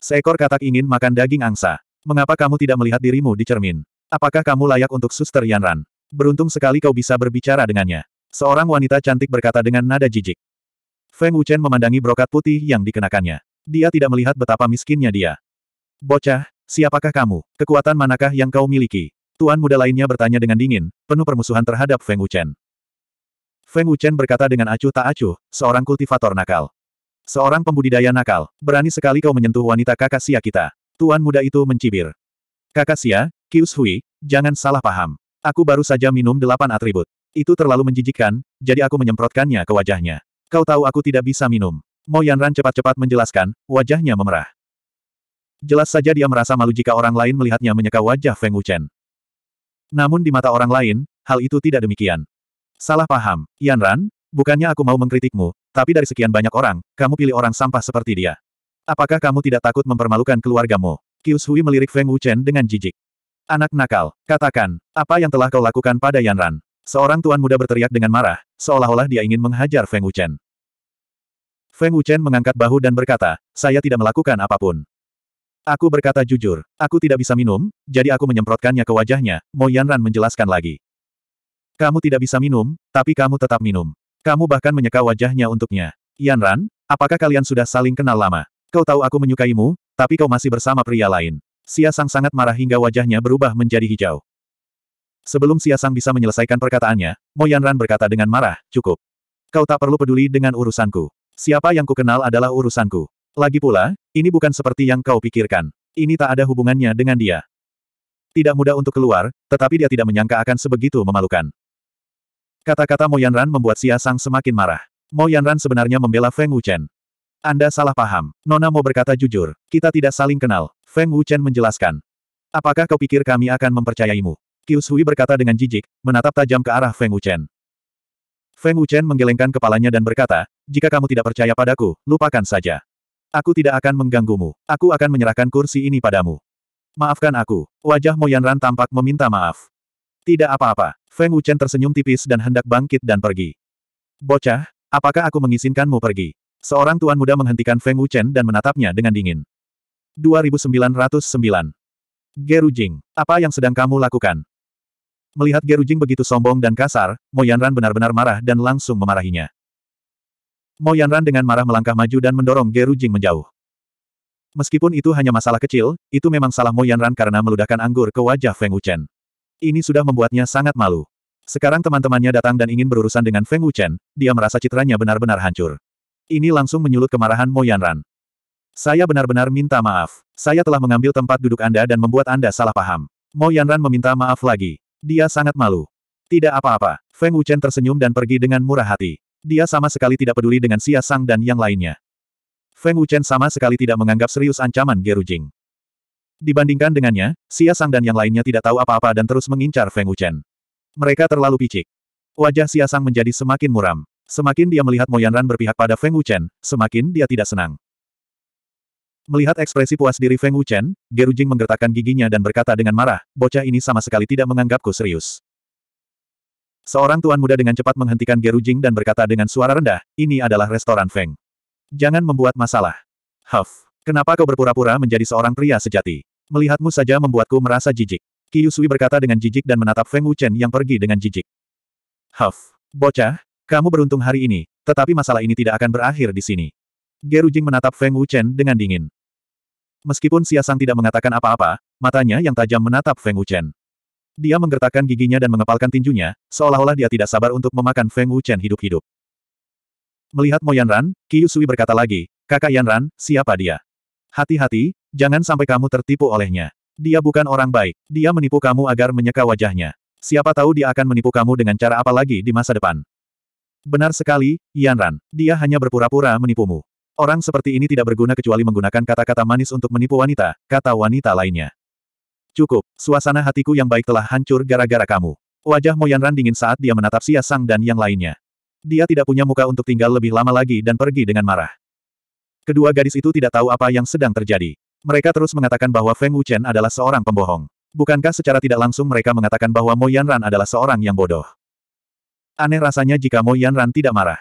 Seekor katak ingin makan daging angsa. Mengapa kamu tidak melihat dirimu di cermin? Apakah kamu layak untuk suster Yanran? Beruntung sekali kau bisa berbicara dengannya. Seorang wanita cantik berkata dengan nada jijik. Feng Wuchen memandangi brokat putih yang dikenakannya. Dia tidak melihat betapa miskinnya dia. Bocah, siapakah kamu? Kekuatan manakah yang kau miliki? Tuan muda lainnya bertanya dengan dingin, penuh permusuhan terhadap Feng Wuchen. Feng Wuchen berkata dengan acuh tak acuh, seorang kultivator nakal. Seorang pembudidaya nakal, berani sekali kau menyentuh wanita kakak sia kita. Tuan muda itu mencibir. Kakak sia, Kius Hui, jangan salah paham. Aku baru saja minum delapan atribut. Itu terlalu menjijikkan, jadi aku menyemprotkannya ke wajahnya. Kau tahu aku tidak bisa minum. Mo Yanran cepat-cepat menjelaskan, wajahnya memerah. Jelas saja dia merasa malu jika orang lain melihatnya menyeka wajah Feng Wuchen. Namun di mata orang lain, hal itu tidak demikian. Salah paham, Yan Ran, bukannya aku mau mengkritikmu, tapi dari sekian banyak orang, kamu pilih orang sampah seperti dia. Apakah kamu tidak takut mempermalukan keluargamu? Qius Hui melirik Feng Wuchen dengan jijik. Anak nakal, katakan, apa yang telah kau lakukan pada Yan Ran? Seorang tuan muda berteriak dengan marah, seolah-olah dia ingin menghajar Feng Wuchen. Feng Wuchen mengangkat bahu dan berkata, saya tidak melakukan apapun. Aku berkata jujur, aku tidak bisa minum, jadi aku menyemprotkannya ke wajahnya, Mo Yanran menjelaskan lagi. Kamu tidak bisa minum, tapi kamu tetap minum. Kamu bahkan menyeka wajahnya untuknya. Yanran, apakah kalian sudah saling kenal lama? Kau tahu aku menyukaimu, tapi kau masih bersama pria lain. Xia Sang sangat marah hingga wajahnya berubah menjadi hijau. Sebelum Xia Sang bisa menyelesaikan perkataannya, Mo Yanran berkata dengan marah, cukup. Kau tak perlu peduli dengan urusanku. Siapa yang kukenal adalah urusanku. Lagi pula, ini bukan seperti yang kau pikirkan. Ini tak ada hubungannya dengan dia. Tidak mudah untuk keluar, tetapi dia tidak menyangka akan sebegitu memalukan. Kata-kata Mo Moyanran membuat Xia Sang semakin marah. Mo Moyanran sebenarnya membela Feng Wuchen. Anda salah paham. Nona Mo berkata jujur. Kita tidak saling kenal. Feng Wuchen menjelaskan. Apakah kau pikir kami akan mempercayaimu? Qius Hui berkata dengan jijik, menatap tajam ke arah Feng Wuchen. Feng Wuchen menggelengkan kepalanya dan berkata, jika kamu tidak percaya padaku, lupakan saja. Aku tidak akan mengganggumu. Aku akan menyerahkan kursi ini padamu. Maafkan aku. Wajah Moyanran tampak meminta maaf. Tidak apa-apa. Feng Wuchen tersenyum tipis dan hendak bangkit dan pergi. Bocah, apakah aku mengizinkanmu pergi? Seorang tuan muda menghentikan Feng Wuchen dan menatapnya dengan dingin. 2909 Jing, apa yang sedang kamu lakukan? Melihat Geru Jing begitu sombong dan kasar, Moyanran benar-benar marah dan langsung memarahinya. Mo Yanran dengan marah melangkah maju dan mendorong Geru Jing menjauh. Meskipun itu hanya masalah kecil, itu memang salah Mo Yanran karena meludahkan anggur ke wajah Feng Wuchen. Ini sudah membuatnya sangat malu. Sekarang teman-temannya datang dan ingin berurusan dengan Feng Wuchen, dia merasa citranya benar-benar hancur. Ini langsung menyulut kemarahan Mo Yanran. Saya benar-benar minta maaf. Saya telah mengambil tempat duduk Anda dan membuat Anda salah paham. Mo Yanran meminta maaf lagi. Dia sangat malu. Tidak apa-apa. Feng Wuchen tersenyum dan pergi dengan murah hati. Dia sama sekali tidak peduli dengan Xia Sang dan yang lainnya. Feng Wuchen sama sekali tidak menganggap serius ancaman Geru Jing. Dibandingkan dengannya, Xia Sang dan yang lainnya tidak tahu apa-apa dan terus mengincar Feng Wuchen. Mereka terlalu picik. Wajah Xia Sang menjadi semakin muram. Semakin dia melihat Moyanran berpihak pada Feng Wuchen, semakin dia tidak senang. Melihat ekspresi puas diri Feng Wuchen, Geru Jing menggertakkan giginya dan berkata dengan marah, bocah ini sama sekali tidak menganggapku serius. Seorang tuan muda dengan cepat menghentikan Gerujing dan berkata dengan suara rendah, ini adalah restoran Feng. Jangan membuat masalah. Huff, kenapa kau berpura-pura menjadi seorang pria sejati? Melihatmu saja membuatku merasa jijik. Qiu berkata dengan jijik dan menatap Feng Wuchen yang pergi dengan jijik. Huff, bocah, kamu beruntung hari ini, tetapi masalah ini tidak akan berakhir di sini. Gerujing menatap Feng Wuchen dengan dingin. Meskipun Xia Sang tidak mengatakan apa-apa, matanya yang tajam menatap Feng Wuchen. Dia menggertakkan giginya dan mengepalkan tinjunya, seolah-olah dia tidak sabar untuk memakan Feng Wuchen hidup-hidup. Melihat Mo Yanran, Qiyu Sui berkata lagi, Kakak Yanran, siapa dia? Hati-hati, jangan sampai kamu tertipu olehnya. Dia bukan orang baik, dia menipu kamu agar menyeka wajahnya. Siapa tahu dia akan menipu kamu dengan cara apa lagi di masa depan. Benar sekali, Yanran, dia hanya berpura-pura menipumu. Orang seperti ini tidak berguna kecuali menggunakan kata-kata manis untuk menipu wanita, kata wanita lainnya. Cukup, suasana hatiku yang baik telah hancur gara-gara kamu. Wajah Moyanran dingin saat dia menatap Xia Sang dan yang lainnya. Dia tidak punya muka untuk tinggal lebih lama lagi dan pergi dengan marah. Kedua gadis itu tidak tahu apa yang sedang terjadi. Mereka terus mengatakan bahwa Feng Wuchen adalah seorang pembohong. Bukankah secara tidak langsung mereka mengatakan bahwa Moyanran adalah seorang yang bodoh? Aneh rasanya jika Moyanran tidak marah.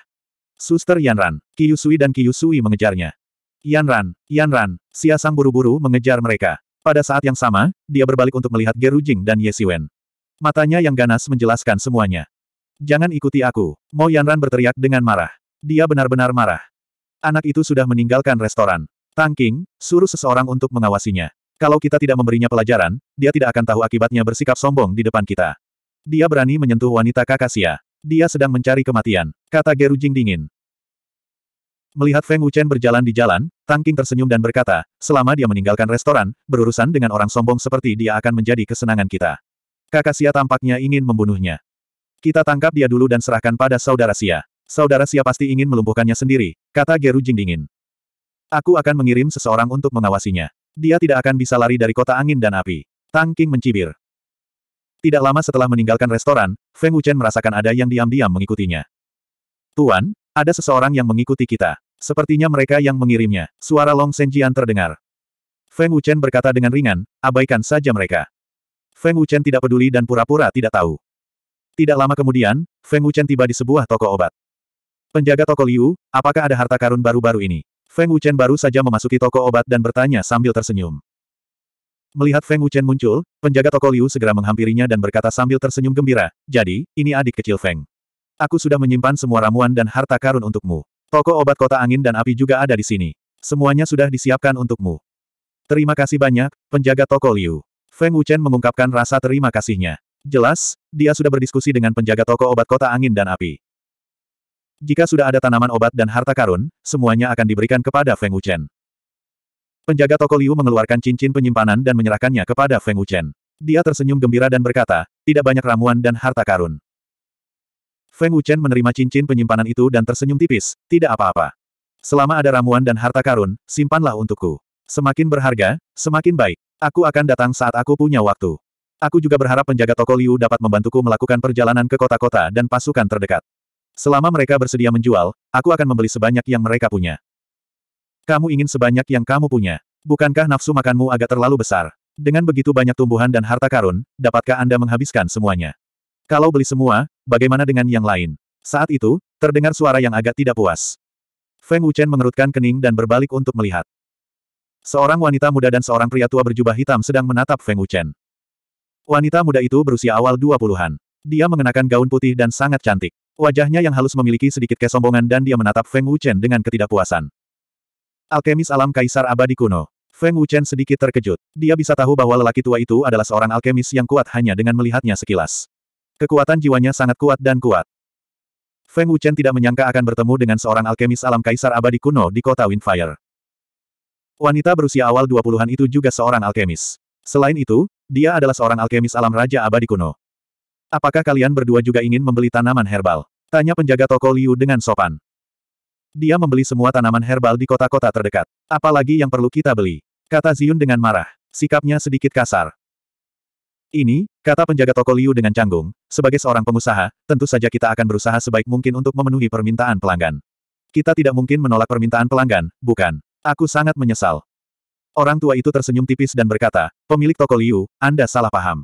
Suster Yanran, Kiyusui dan Kiyusui mengejarnya. Yanran, Yanran, Xia Sang buru-buru mengejar mereka. Pada saat yang sama, dia berbalik untuk melihat Geru Jing dan Ye Siwen. Matanya yang ganas menjelaskan semuanya. Jangan ikuti aku. Mo Yanran berteriak dengan marah. Dia benar-benar marah. Anak itu sudah meninggalkan restoran. Tang King, suruh seseorang untuk mengawasinya. Kalau kita tidak memberinya pelajaran, dia tidak akan tahu akibatnya bersikap sombong di depan kita. Dia berani menyentuh wanita Kakasia. Dia sedang mencari kematian, kata Geru Jing dingin. Melihat Feng Wuchen berjalan di jalan, Tang King tersenyum dan berkata, selama dia meninggalkan restoran, berurusan dengan orang sombong seperti dia akan menjadi kesenangan kita. Kakak Sia tampaknya ingin membunuhnya. Kita tangkap dia dulu dan serahkan pada saudara Sia. Saudara Sia pasti ingin melumpuhkannya sendiri, kata Geru Jing dingin. Aku akan mengirim seseorang untuk mengawasinya. Dia tidak akan bisa lari dari kota angin dan api. Tang King mencibir. Tidak lama setelah meninggalkan restoran, Feng Wuchen merasakan ada yang diam-diam mengikutinya. Tuan, ada seseorang yang mengikuti kita. Sepertinya mereka yang mengirimnya. Suara Long Senjian terdengar. Feng Wuchen berkata dengan ringan, abaikan saja mereka. Feng Wuchen tidak peduli dan pura-pura tidak tahu. Tidak lama kemudian, Feng Wuchen tiba di sebuah toko obat. Penjaga toko Liu, apakah ada harta karun baru-baru ini? Feng Wuchen baru saja memasuki toko obat dan bertanya sambil tersenyum. Melihat Feng Wuchen muncul, penjaga toko Liu segera menghampirinya dan berkata sambil tersenyum gembira, jadi, ini adik kecil Feng. Aku sudah menyimpan semua ramuan dan harta karun untukmu. Toko obat kota angin dan api juga ada di sini. Semuanya sudah disiapkan untukmu. Terima kasih banyak, penjaga toko Liu. Feng Wuchen mengungkapkan rasa terima kasihnya. Jelas, dia sudah berdiskusi dengan penjaga toko obat kota angin dan api. Jika sudah ada tanaman obat dan harta karun, semuanya akan diberikan kepada Feng Wuchen. Penjaga toko Liu mengeluarkan cincin penyimpanan dan menyerahkannya kepada Feng Wuchen. Dia tersenyum gembira dan berkata, tidak banyak ramuan dan harta karun. Feng Wuchen menerima cincin penyimpanan itu dan tersenyum tipis, tidak apa-apa. Selama ada ramuan dan harta karun, simpanlah untukku. Semakin berharga, semakin baik. Aku akan datang saat aku punya waktu. Aku juga berharap penjaga toko Liu dapat membantuku melakukan perjalanan ke kota-kota dan pasukan terdekat. Selama mereka bersedia menjual, aku akan membeli sebanyak yang mereka punya. Kamu ingin sebanyak yang kamu punya. Bukankah nafsu makanmu agak terlalu besar? Dengan begitu banyak tumbuhan dan harta karun, dapatkah Anda menghabiskan semuanya? Kalau beli semua, bagaimana dengan yang lain? Saat itu, terdengar suara yang agak tidak puas. Feng Wuchen mengerutkan kening dan berbalik untuk melihat. Seorang wanita muda dan seorang pria tua berjubah hitam sedang menatap Feng Wuchen. Wanita muda itu berusia awal 20-an. Dia mengenakan gaun putih dan sangat cantik. Wajahnya yang halus memiliki sedikit kesombongan dan dia menatap Feng Wuchen dengan ketidakpuasan. Alkemis alam Kaisar Abadi Kuno. Feng Wuchen sedikit terkejut. Dia bisa tahu bahwa lelaki tua itu adalah seorang alkemis yang kuat hanya dengan melihatnya sekilas. Kekuatan jiwanya sangat kuat dan kuat. Feng Wuchen tidak menyangka akan bertemu dengan seorang alkemis alam kaisar abadi kuno di kota Windfire. Wanita berusia awal 20-an itu juga seorang alkemis. Selain itu, dia adalah seorang alkemis alam raja abadi kuno. Apakah kalian berdua juga ingin membeli tanaman herbal? Tanya penjaga toko Liu dengan sopan. Dia membeli semua tanaman herbal di kota-kota terdekat. Apalagi yang perlu kita beli? Kata Ziyun dengan marah. Sikapnya sedikit kasar. Ini, kata penjaga toko Liu dengan canggung, sebagai seorang pengusaha, tentu saja kita akan berusaha sebaik mungkin untuk memenuhi permintaan pelanggan. Kita tidak mungkin menolak permintaan pelanggan, bukan? Aku sangat menyesal. Orang tua itu tersenyum tipis dan berkata, pemilik toko Liu, Anda salah paham.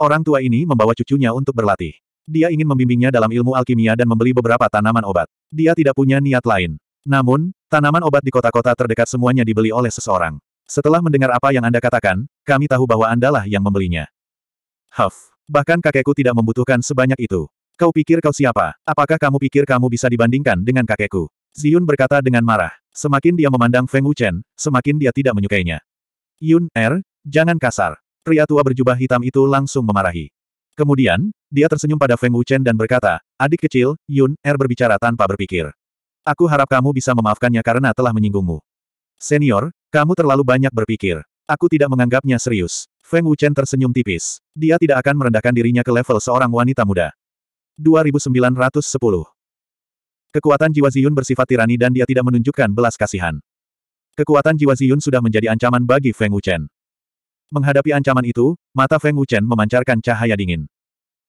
Orang tua ini membawa cucunya untuk berlatih. Dia ingin membimbingnya dalam ilmu alkimia dan membeli beberapa tanaman obat. Dia tidak punya niat lain. Namun, tanaman obat di kota-kota terdekat semuanya dibeli oleh seseorang. Setelah mendengar apa yang Anda katakan, kami tahu bahwa Andalah yang membelinya. Huff. Bahkan kakekku tidak membutuhkan sebanyak itu. Kau pikir kau siapa? Apakah kamu pikir kamu bisa dibandingkan dengan kakekku? Ziyun berkata dengan marah. Semakin dia memandang Feng Wuchen, semakin dia tidak menyukainya. Yun, Er, jangan kasar. Pria tua berjubah hitam itu langsung memarahi. Kemudian, dia tersenyum pada Feng Wuchen dan berkata, Adik kecil, Yun, Er berbicara tanpa berpikir. Aku harap kamu bisa memaafkannya karena telah menyinggungmu. Senior, kamu terlalu banyak berpikir. Aku tidak menganggapnya serius. Feng Wuchen tersenyum tipis. Dia tidak akan merendahkan dirinya ke level seorang wanita muda. 2910. Kekuatan jiwa Ziyun bersifat tirani dan dia tidak menunjukkan belas kasihan. Kekuatan jiwa Ziyun sudah menjadi ancaman bagi Feng Wuchen. Menghadapi ancaman itu, mata Feng Wuchen memancarkan cahaya dingin.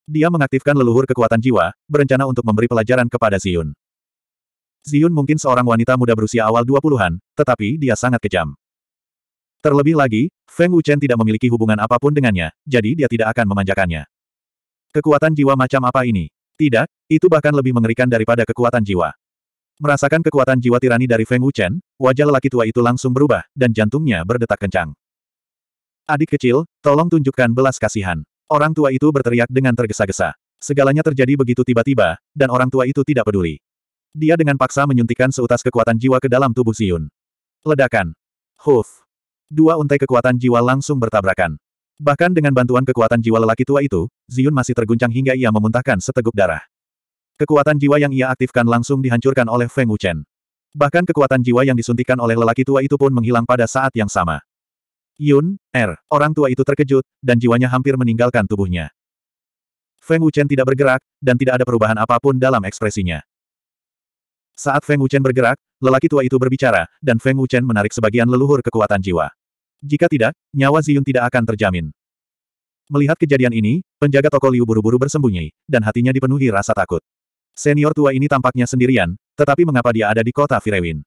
Dia mengaktifkan leluhur kekuatan jiwa, berencana untuk memberi pelajaran kepada Ziyun. Ziyun mungkin seorang wanita muda berusia awal 20-an, tetapi dia sangat kejam. Terlebih lagi, Feng Wuchen tidak memiliki hubungan apapun dengannya, jadi dia tidak akan memanjakannya. Kekuatan jiwa macam apa ini? Tidak, itu bahkan lebih mengerikan daripada kekuatan jiwa. Merasakan kekuatan jiwa tirani dari Feng Wuchen, wajah lelaki tua itu langsung berubah, dan jantungnya berdetak kencang. Adik kecil, tolong tunjukkan belas kasihan. Orang tua itu berteriak dengan tergesa-gesa. Segalanya terjadi begitu tiba-tiba, dan orang tua itu tidak peduli. Dia dengan paksa menyuntikkan seutas kekuatan jiwa ke dalam tubuh Ziyun. Ledakan. Huf. Dua untai kekuatan jiwa langsung bertabrakan. Bahkan dengan bantuan kekuatan jiwa lelaki tua itu, Ziyun masih terguncang hingga ia memuntahkan seteguk darah. Kekuatan jiwa yang ia aktifkan langsung dihancurkan oleh Feng Wuchen. Bahkan kekuatan jiwa yang disuntikan oleh lelaki tua itu pun menghilang pada saat yang sama. Yun, Er, orang tua itu terkejut, dan jiwanya hampir meninggalkan tubuhnya. Feng Wuchen tidak bergerak, dan tidak ada perubahan apapun dalam ekspresinya. Saat Feng Wuchen bergerak, lelaki tua itu berbicara, dan Feng Wuchen menarik sebagian leluhur kekuatan jiwa. Jika tidak, nyawa Ziyun tidak akan terjamin. Melihat kejadian ini, penjaga toko Liu buru-buru bersembunyi, dan hatinya dipenuhi rasa takut. Senior tua ini tampaknya sendirian, tetapi mengapa dia ada di kota Firewin?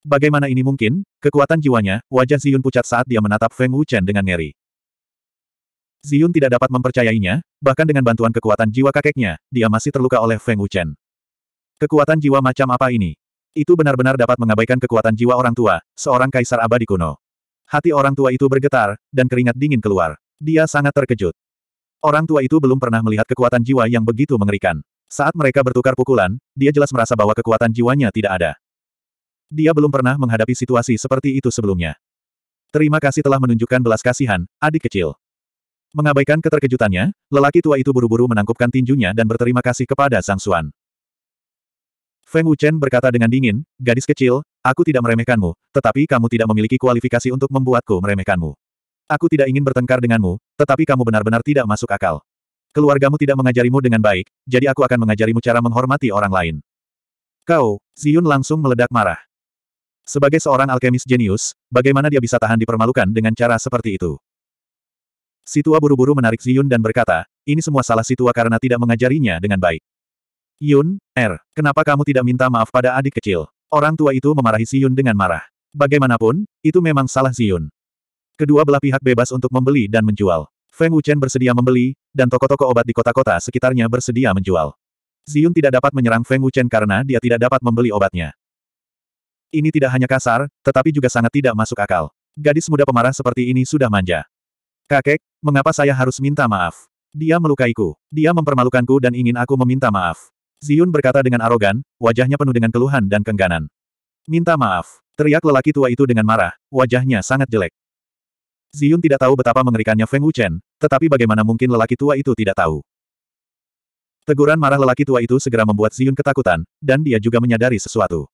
Bagaimana ini mungkin? Kekuatan jiwanya, wajah Ziyun pucat saat dia menatap Feng Wuchen dengan ngeri. Ziyun tidak dapat mempercayainya, bahkan dengan bantuan kekuatan jiwa kakeknya, dia masih terluka oleh Feng Wuchen. Kekuatan jiwa macam apa ini? Itu benar-benar dapat mengabaikan kekuatan jiwa orang tua, seorang kaisar abadi kuno. Hati orang tua itu bergetar, dan keringat dingin keluar. Dia sangat terkejut. Orang tua itu belum pernah melihat kekuatan jiwa yang begitu mengerikan. Saat mereka bertukar pukulan, dia jelas merasa bahwa kekuatan jiwanya tidak ada. Dia belum pernah menghadapi situasi seperti itu sebelumnya. Terima kasih telah menunjukkan belas kasihan, adik kecil. Mengabaikan keterkejutannya, lelaki tua itu buru-buru menangkupkan tinjunya dan berterima kasih kepada Zhang Xuan. Feng Wuchen berkata dengan dingin, gadis kecil, aku tidak meremehkanmu, tetapi kamu tidak memiliki kualifikasi untuk membuatku meremehkanmu. Aku tidak ingin bertengkar denganmu, tetapi kamu benar-benar tidak masuk akal. Keluargamu tidak mengajarimu dengan baik, jadi aku akan mengajarimu cara menghormati orang lain. Kau, Ziyun langsung meledak marah. Sebagai seorang alkemis jenius, bagaimana dia bisa tahan dipermalukan dengan cara seperti itu? Situa buru-buru menarik Ziyun dan berkata, ini semua salah Situa karena tidak mengajarinya dengan baik. Yun, Er, kenapa kamu tidak minta maaf pada adik kecil? Orang tua itu memarahi Siyun dengan marah. Bagaimanapun, itu memang salah Siyun. Kedua belah pihak bebas untuk membeli dan menjual. Feng Wuchen bersedia membeli, dan toko-toko obat di kota-kota sekitarnya bersedia menjual. Yun tidak dapat menyerang Feng Wuchen karena dia tidak dapat membeli obatnya. Ini tidak hanya kasar, tetapi juga sangat tidak masuk akal. Gadis muda pemarah seperti ini sudah manja. Kakek, mengapa saya harus minta maaf? Dia melukaiku. Dia mempermalukanku dan ingin aku meminta maaf. Ziyun berkata dengan arogan, wajahnya penuh dengan keluhan dan kengganan. Minta maaf. Teriak lelaki tua itu dengan marah, wajahnya sangat jelek. Ziyun tidak tahu betapa mengerikannya Feng Wuchen, tetapi bagaimana mungkin lelaki tua itu tidak tahu. Teguran marah lelaki tua itu segera membuat Ziyun ketakutan, dan dia juga menyadari sesuatu.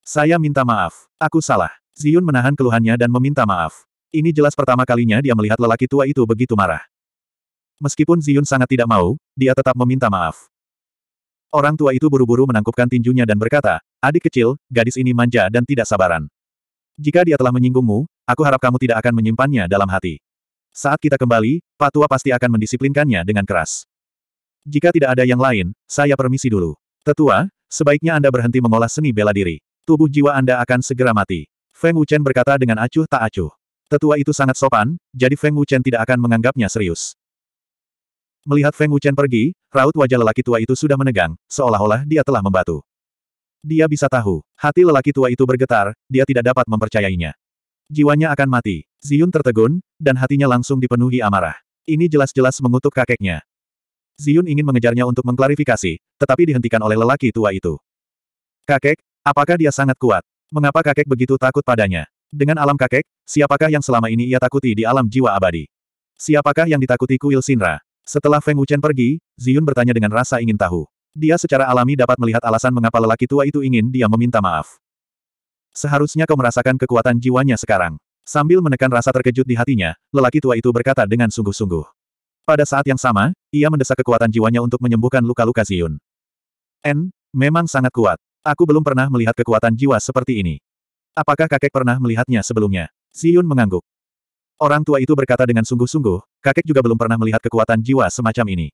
Saya minta maaf, aku salah. Ziyun menahan keluhannya dan meminta maaf. Ini jelas pertama kalinya dia melihat lelaki tua itu begitu marah. Meskipun Ziyun sangat tidak mau, dia tetap meminta maaf. Orang tua itu buru-buru menangkupkan tinjunya dan berkata, adik kecil, gadis ini manja dan tidak sabaran. Jika dia telah menyinggungmu, aku harap kamu tidak akan menyimpannya dalam hati. Saat kita kembali, Pak Tua pasti akan mendisiplinkannya dengan keras. Jika tidak ada yang lain, saya permisi dulu. Tetua, sebaiknya Anda berhenti mengolah seni bela diri. Tubuh jiwa Anda akan segera mati. Feng Wuchen berkata dengan acuh tak acuh. Tetua itu sangat sopan, jadi Feng Wuchen tidak akan menganggapnya serius. Melihat Feng Wuchen pergi, raut wajah lelaki tua itu sudah menegang, seolah-olah dia telah membatu. Dia bisa tahu, hati lelaki tua itu bergetar, dia tidak dapat mempercayainya. Jiwanya akan mati. Ziyun tertegun, dan hatinya langsung dipenuhi amarah. Ini jelas-jelas mengutuk kakeknya. Ziyun ingin mengejarnya untuk mengklarifikasi, tetapi dihentikan oleh lelaki tua itu. Kakek, apakah dia sangat kuat? Mengapa kakek begitu takut padanya? Dengan alam kakek, siapakah yang selama ini ia takuti di alam jiwa abadi? Siapakah yang ditakuti kuil Sinra? Setelah Feng Wuchen pergi, Ziyun bertanya dengan rasa ingin tahu. Dia secara alami dapat melihat alasan mengapa lelaki tua itu ingin dia meminta maaf. Seharusnya kau merasakan kekuatan jiwanya sekarang. Sambil menekan rasa terkejut di hatinya, lelaki tua itu berkata dengan sungguh-sungguh. Pada saat yang sama, ia mendesak kekuatan jiwanya untuk menyembuhkan luka-luka Ziyun. N, memang sangat kuat. Aku belum pernah melihat kekuatan jiwa seperti ini. Apakah kakek pernah melihatnya sebelumnya? Ziyun mengangguk. Orang tua itu berkata dengan sungguh-sungguh, kakek juga belum pernah melihat kekuatan jiwa semacam ini.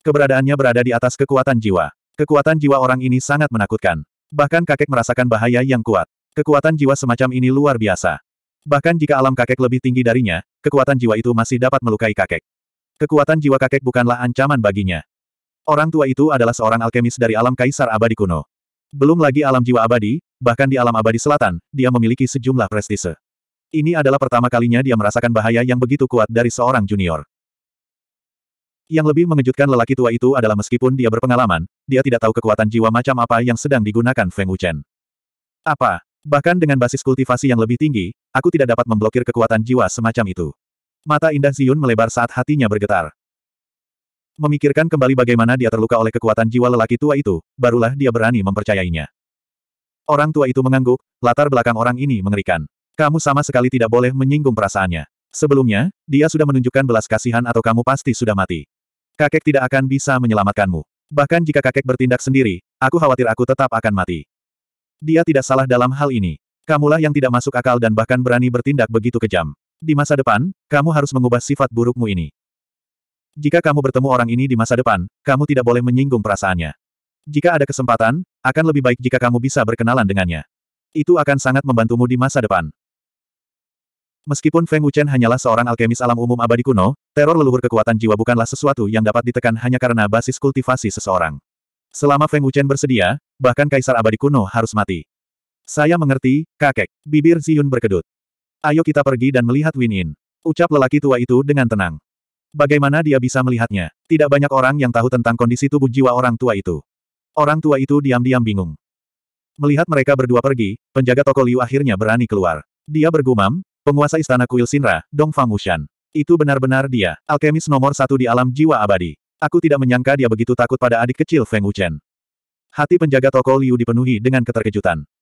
Keberadaannya berada di atas kekuatan jiwa. Kekuatan jiwa orang ini sangat menakutkan. Bahkan kakek merasakan bahaya yang kuat. Kekuatan jiwa semacam ini luar biasa. Bahkan jika alam kakek lebih tinggi darinya, kekuatan jiwa itu masih dapat melukai kakek. Kekuatan jiwa kakek bukanlah ancaman baginya. Orang tua itu adalah seorang alkemis dari alam kaisar abadi kuno. Belum lagi alam jiwa abadi, bahkan di alam abadi selatan, dia memiliki sejumlah prestise. Ini adalah pertama kalinya dia merasakan bahaya yang begitu kuat dari seorang junior. Yang lebih mengejutkan lelaki tua itu adalah meskipun dia berpengalaman, dia tidak tahu kekuatan jiwa macam apa yang sedang digunakan Feng Wuchen. Apa? Bahkan dengan basis kultivasi yang lebih tinggi, aku tidak dapat memblokir kekuatan jiwa semacam itu. Mata indah Ziyun melebar saat hatinya bergetar. Memikirkan kembali bagaimana dia terluka oleh kekuatan jiwa lelaki tua itu, barulah dia berani mempercayainya. Orang tua itu mengangguk, latar belakang orang ini mengerikan. Kamu sama sekali tidak boleh menyinggung perasaannya. Sebelumnya, dia sudah menunjukkan belas kasihan atau kamu pasti sudah mati. Kakek tidak akan bisa menyelamatkanmu. Bahkan jika kakek bertindak sendiri, aku khawatir aku tetap akan mati. Dia tidak salah dalam hal ini. Kamulah yang tidak masuk akal dan bahkan berani bertindak begitu kejam. Di masa depan, kamu harus mengubah sifat burukmu ini. Jika kamu bertemu orang ini di masa depan, kamu tidak boleh menyinggung perasaannya. Jika ada kesempatan, akan lebih baik jika kamu bisa berkenalan dengannya. Itu akan sangat membantumu di masa depan. Meskipun Feng Wuchen hanyalah seorang alkemis alam umum abadi kuno, teror leluhur kekuatan jiwa bukanlah sesuatu yang dapat ditekan hanya karena basis kultivasi seseorang. Selama Feng Wuchen bersedia, bahkan kaisar abadi kuno harus mati. Saya mengerti, kakek. Bibir Ziyun berkedut. Ayo kita pergi dan melihat Win-In. Ucap lelaki tua itu dengan tenang. Bagaimana dia bisa melihatnya? Tidak banyak orang yang tahu tentang kondisi tubuh jiwa orang tua itu. Orang tua itu diam-diam bingung. Melihat mereka berdua pergi, penjaga toko Liu akhirnya berani keluar. Dia bergumam, Penguasa Istana Kuil Sinra, Dong Fang Wushan. Itu benar-benar dia, alkemis nomor satu di alam jiwa abadi. Aku tidak menyangka dia begitu takut pada adik kecil Feng Wuchen. Hati penjaga toko Liu dipenuhi dengan keterkejutan.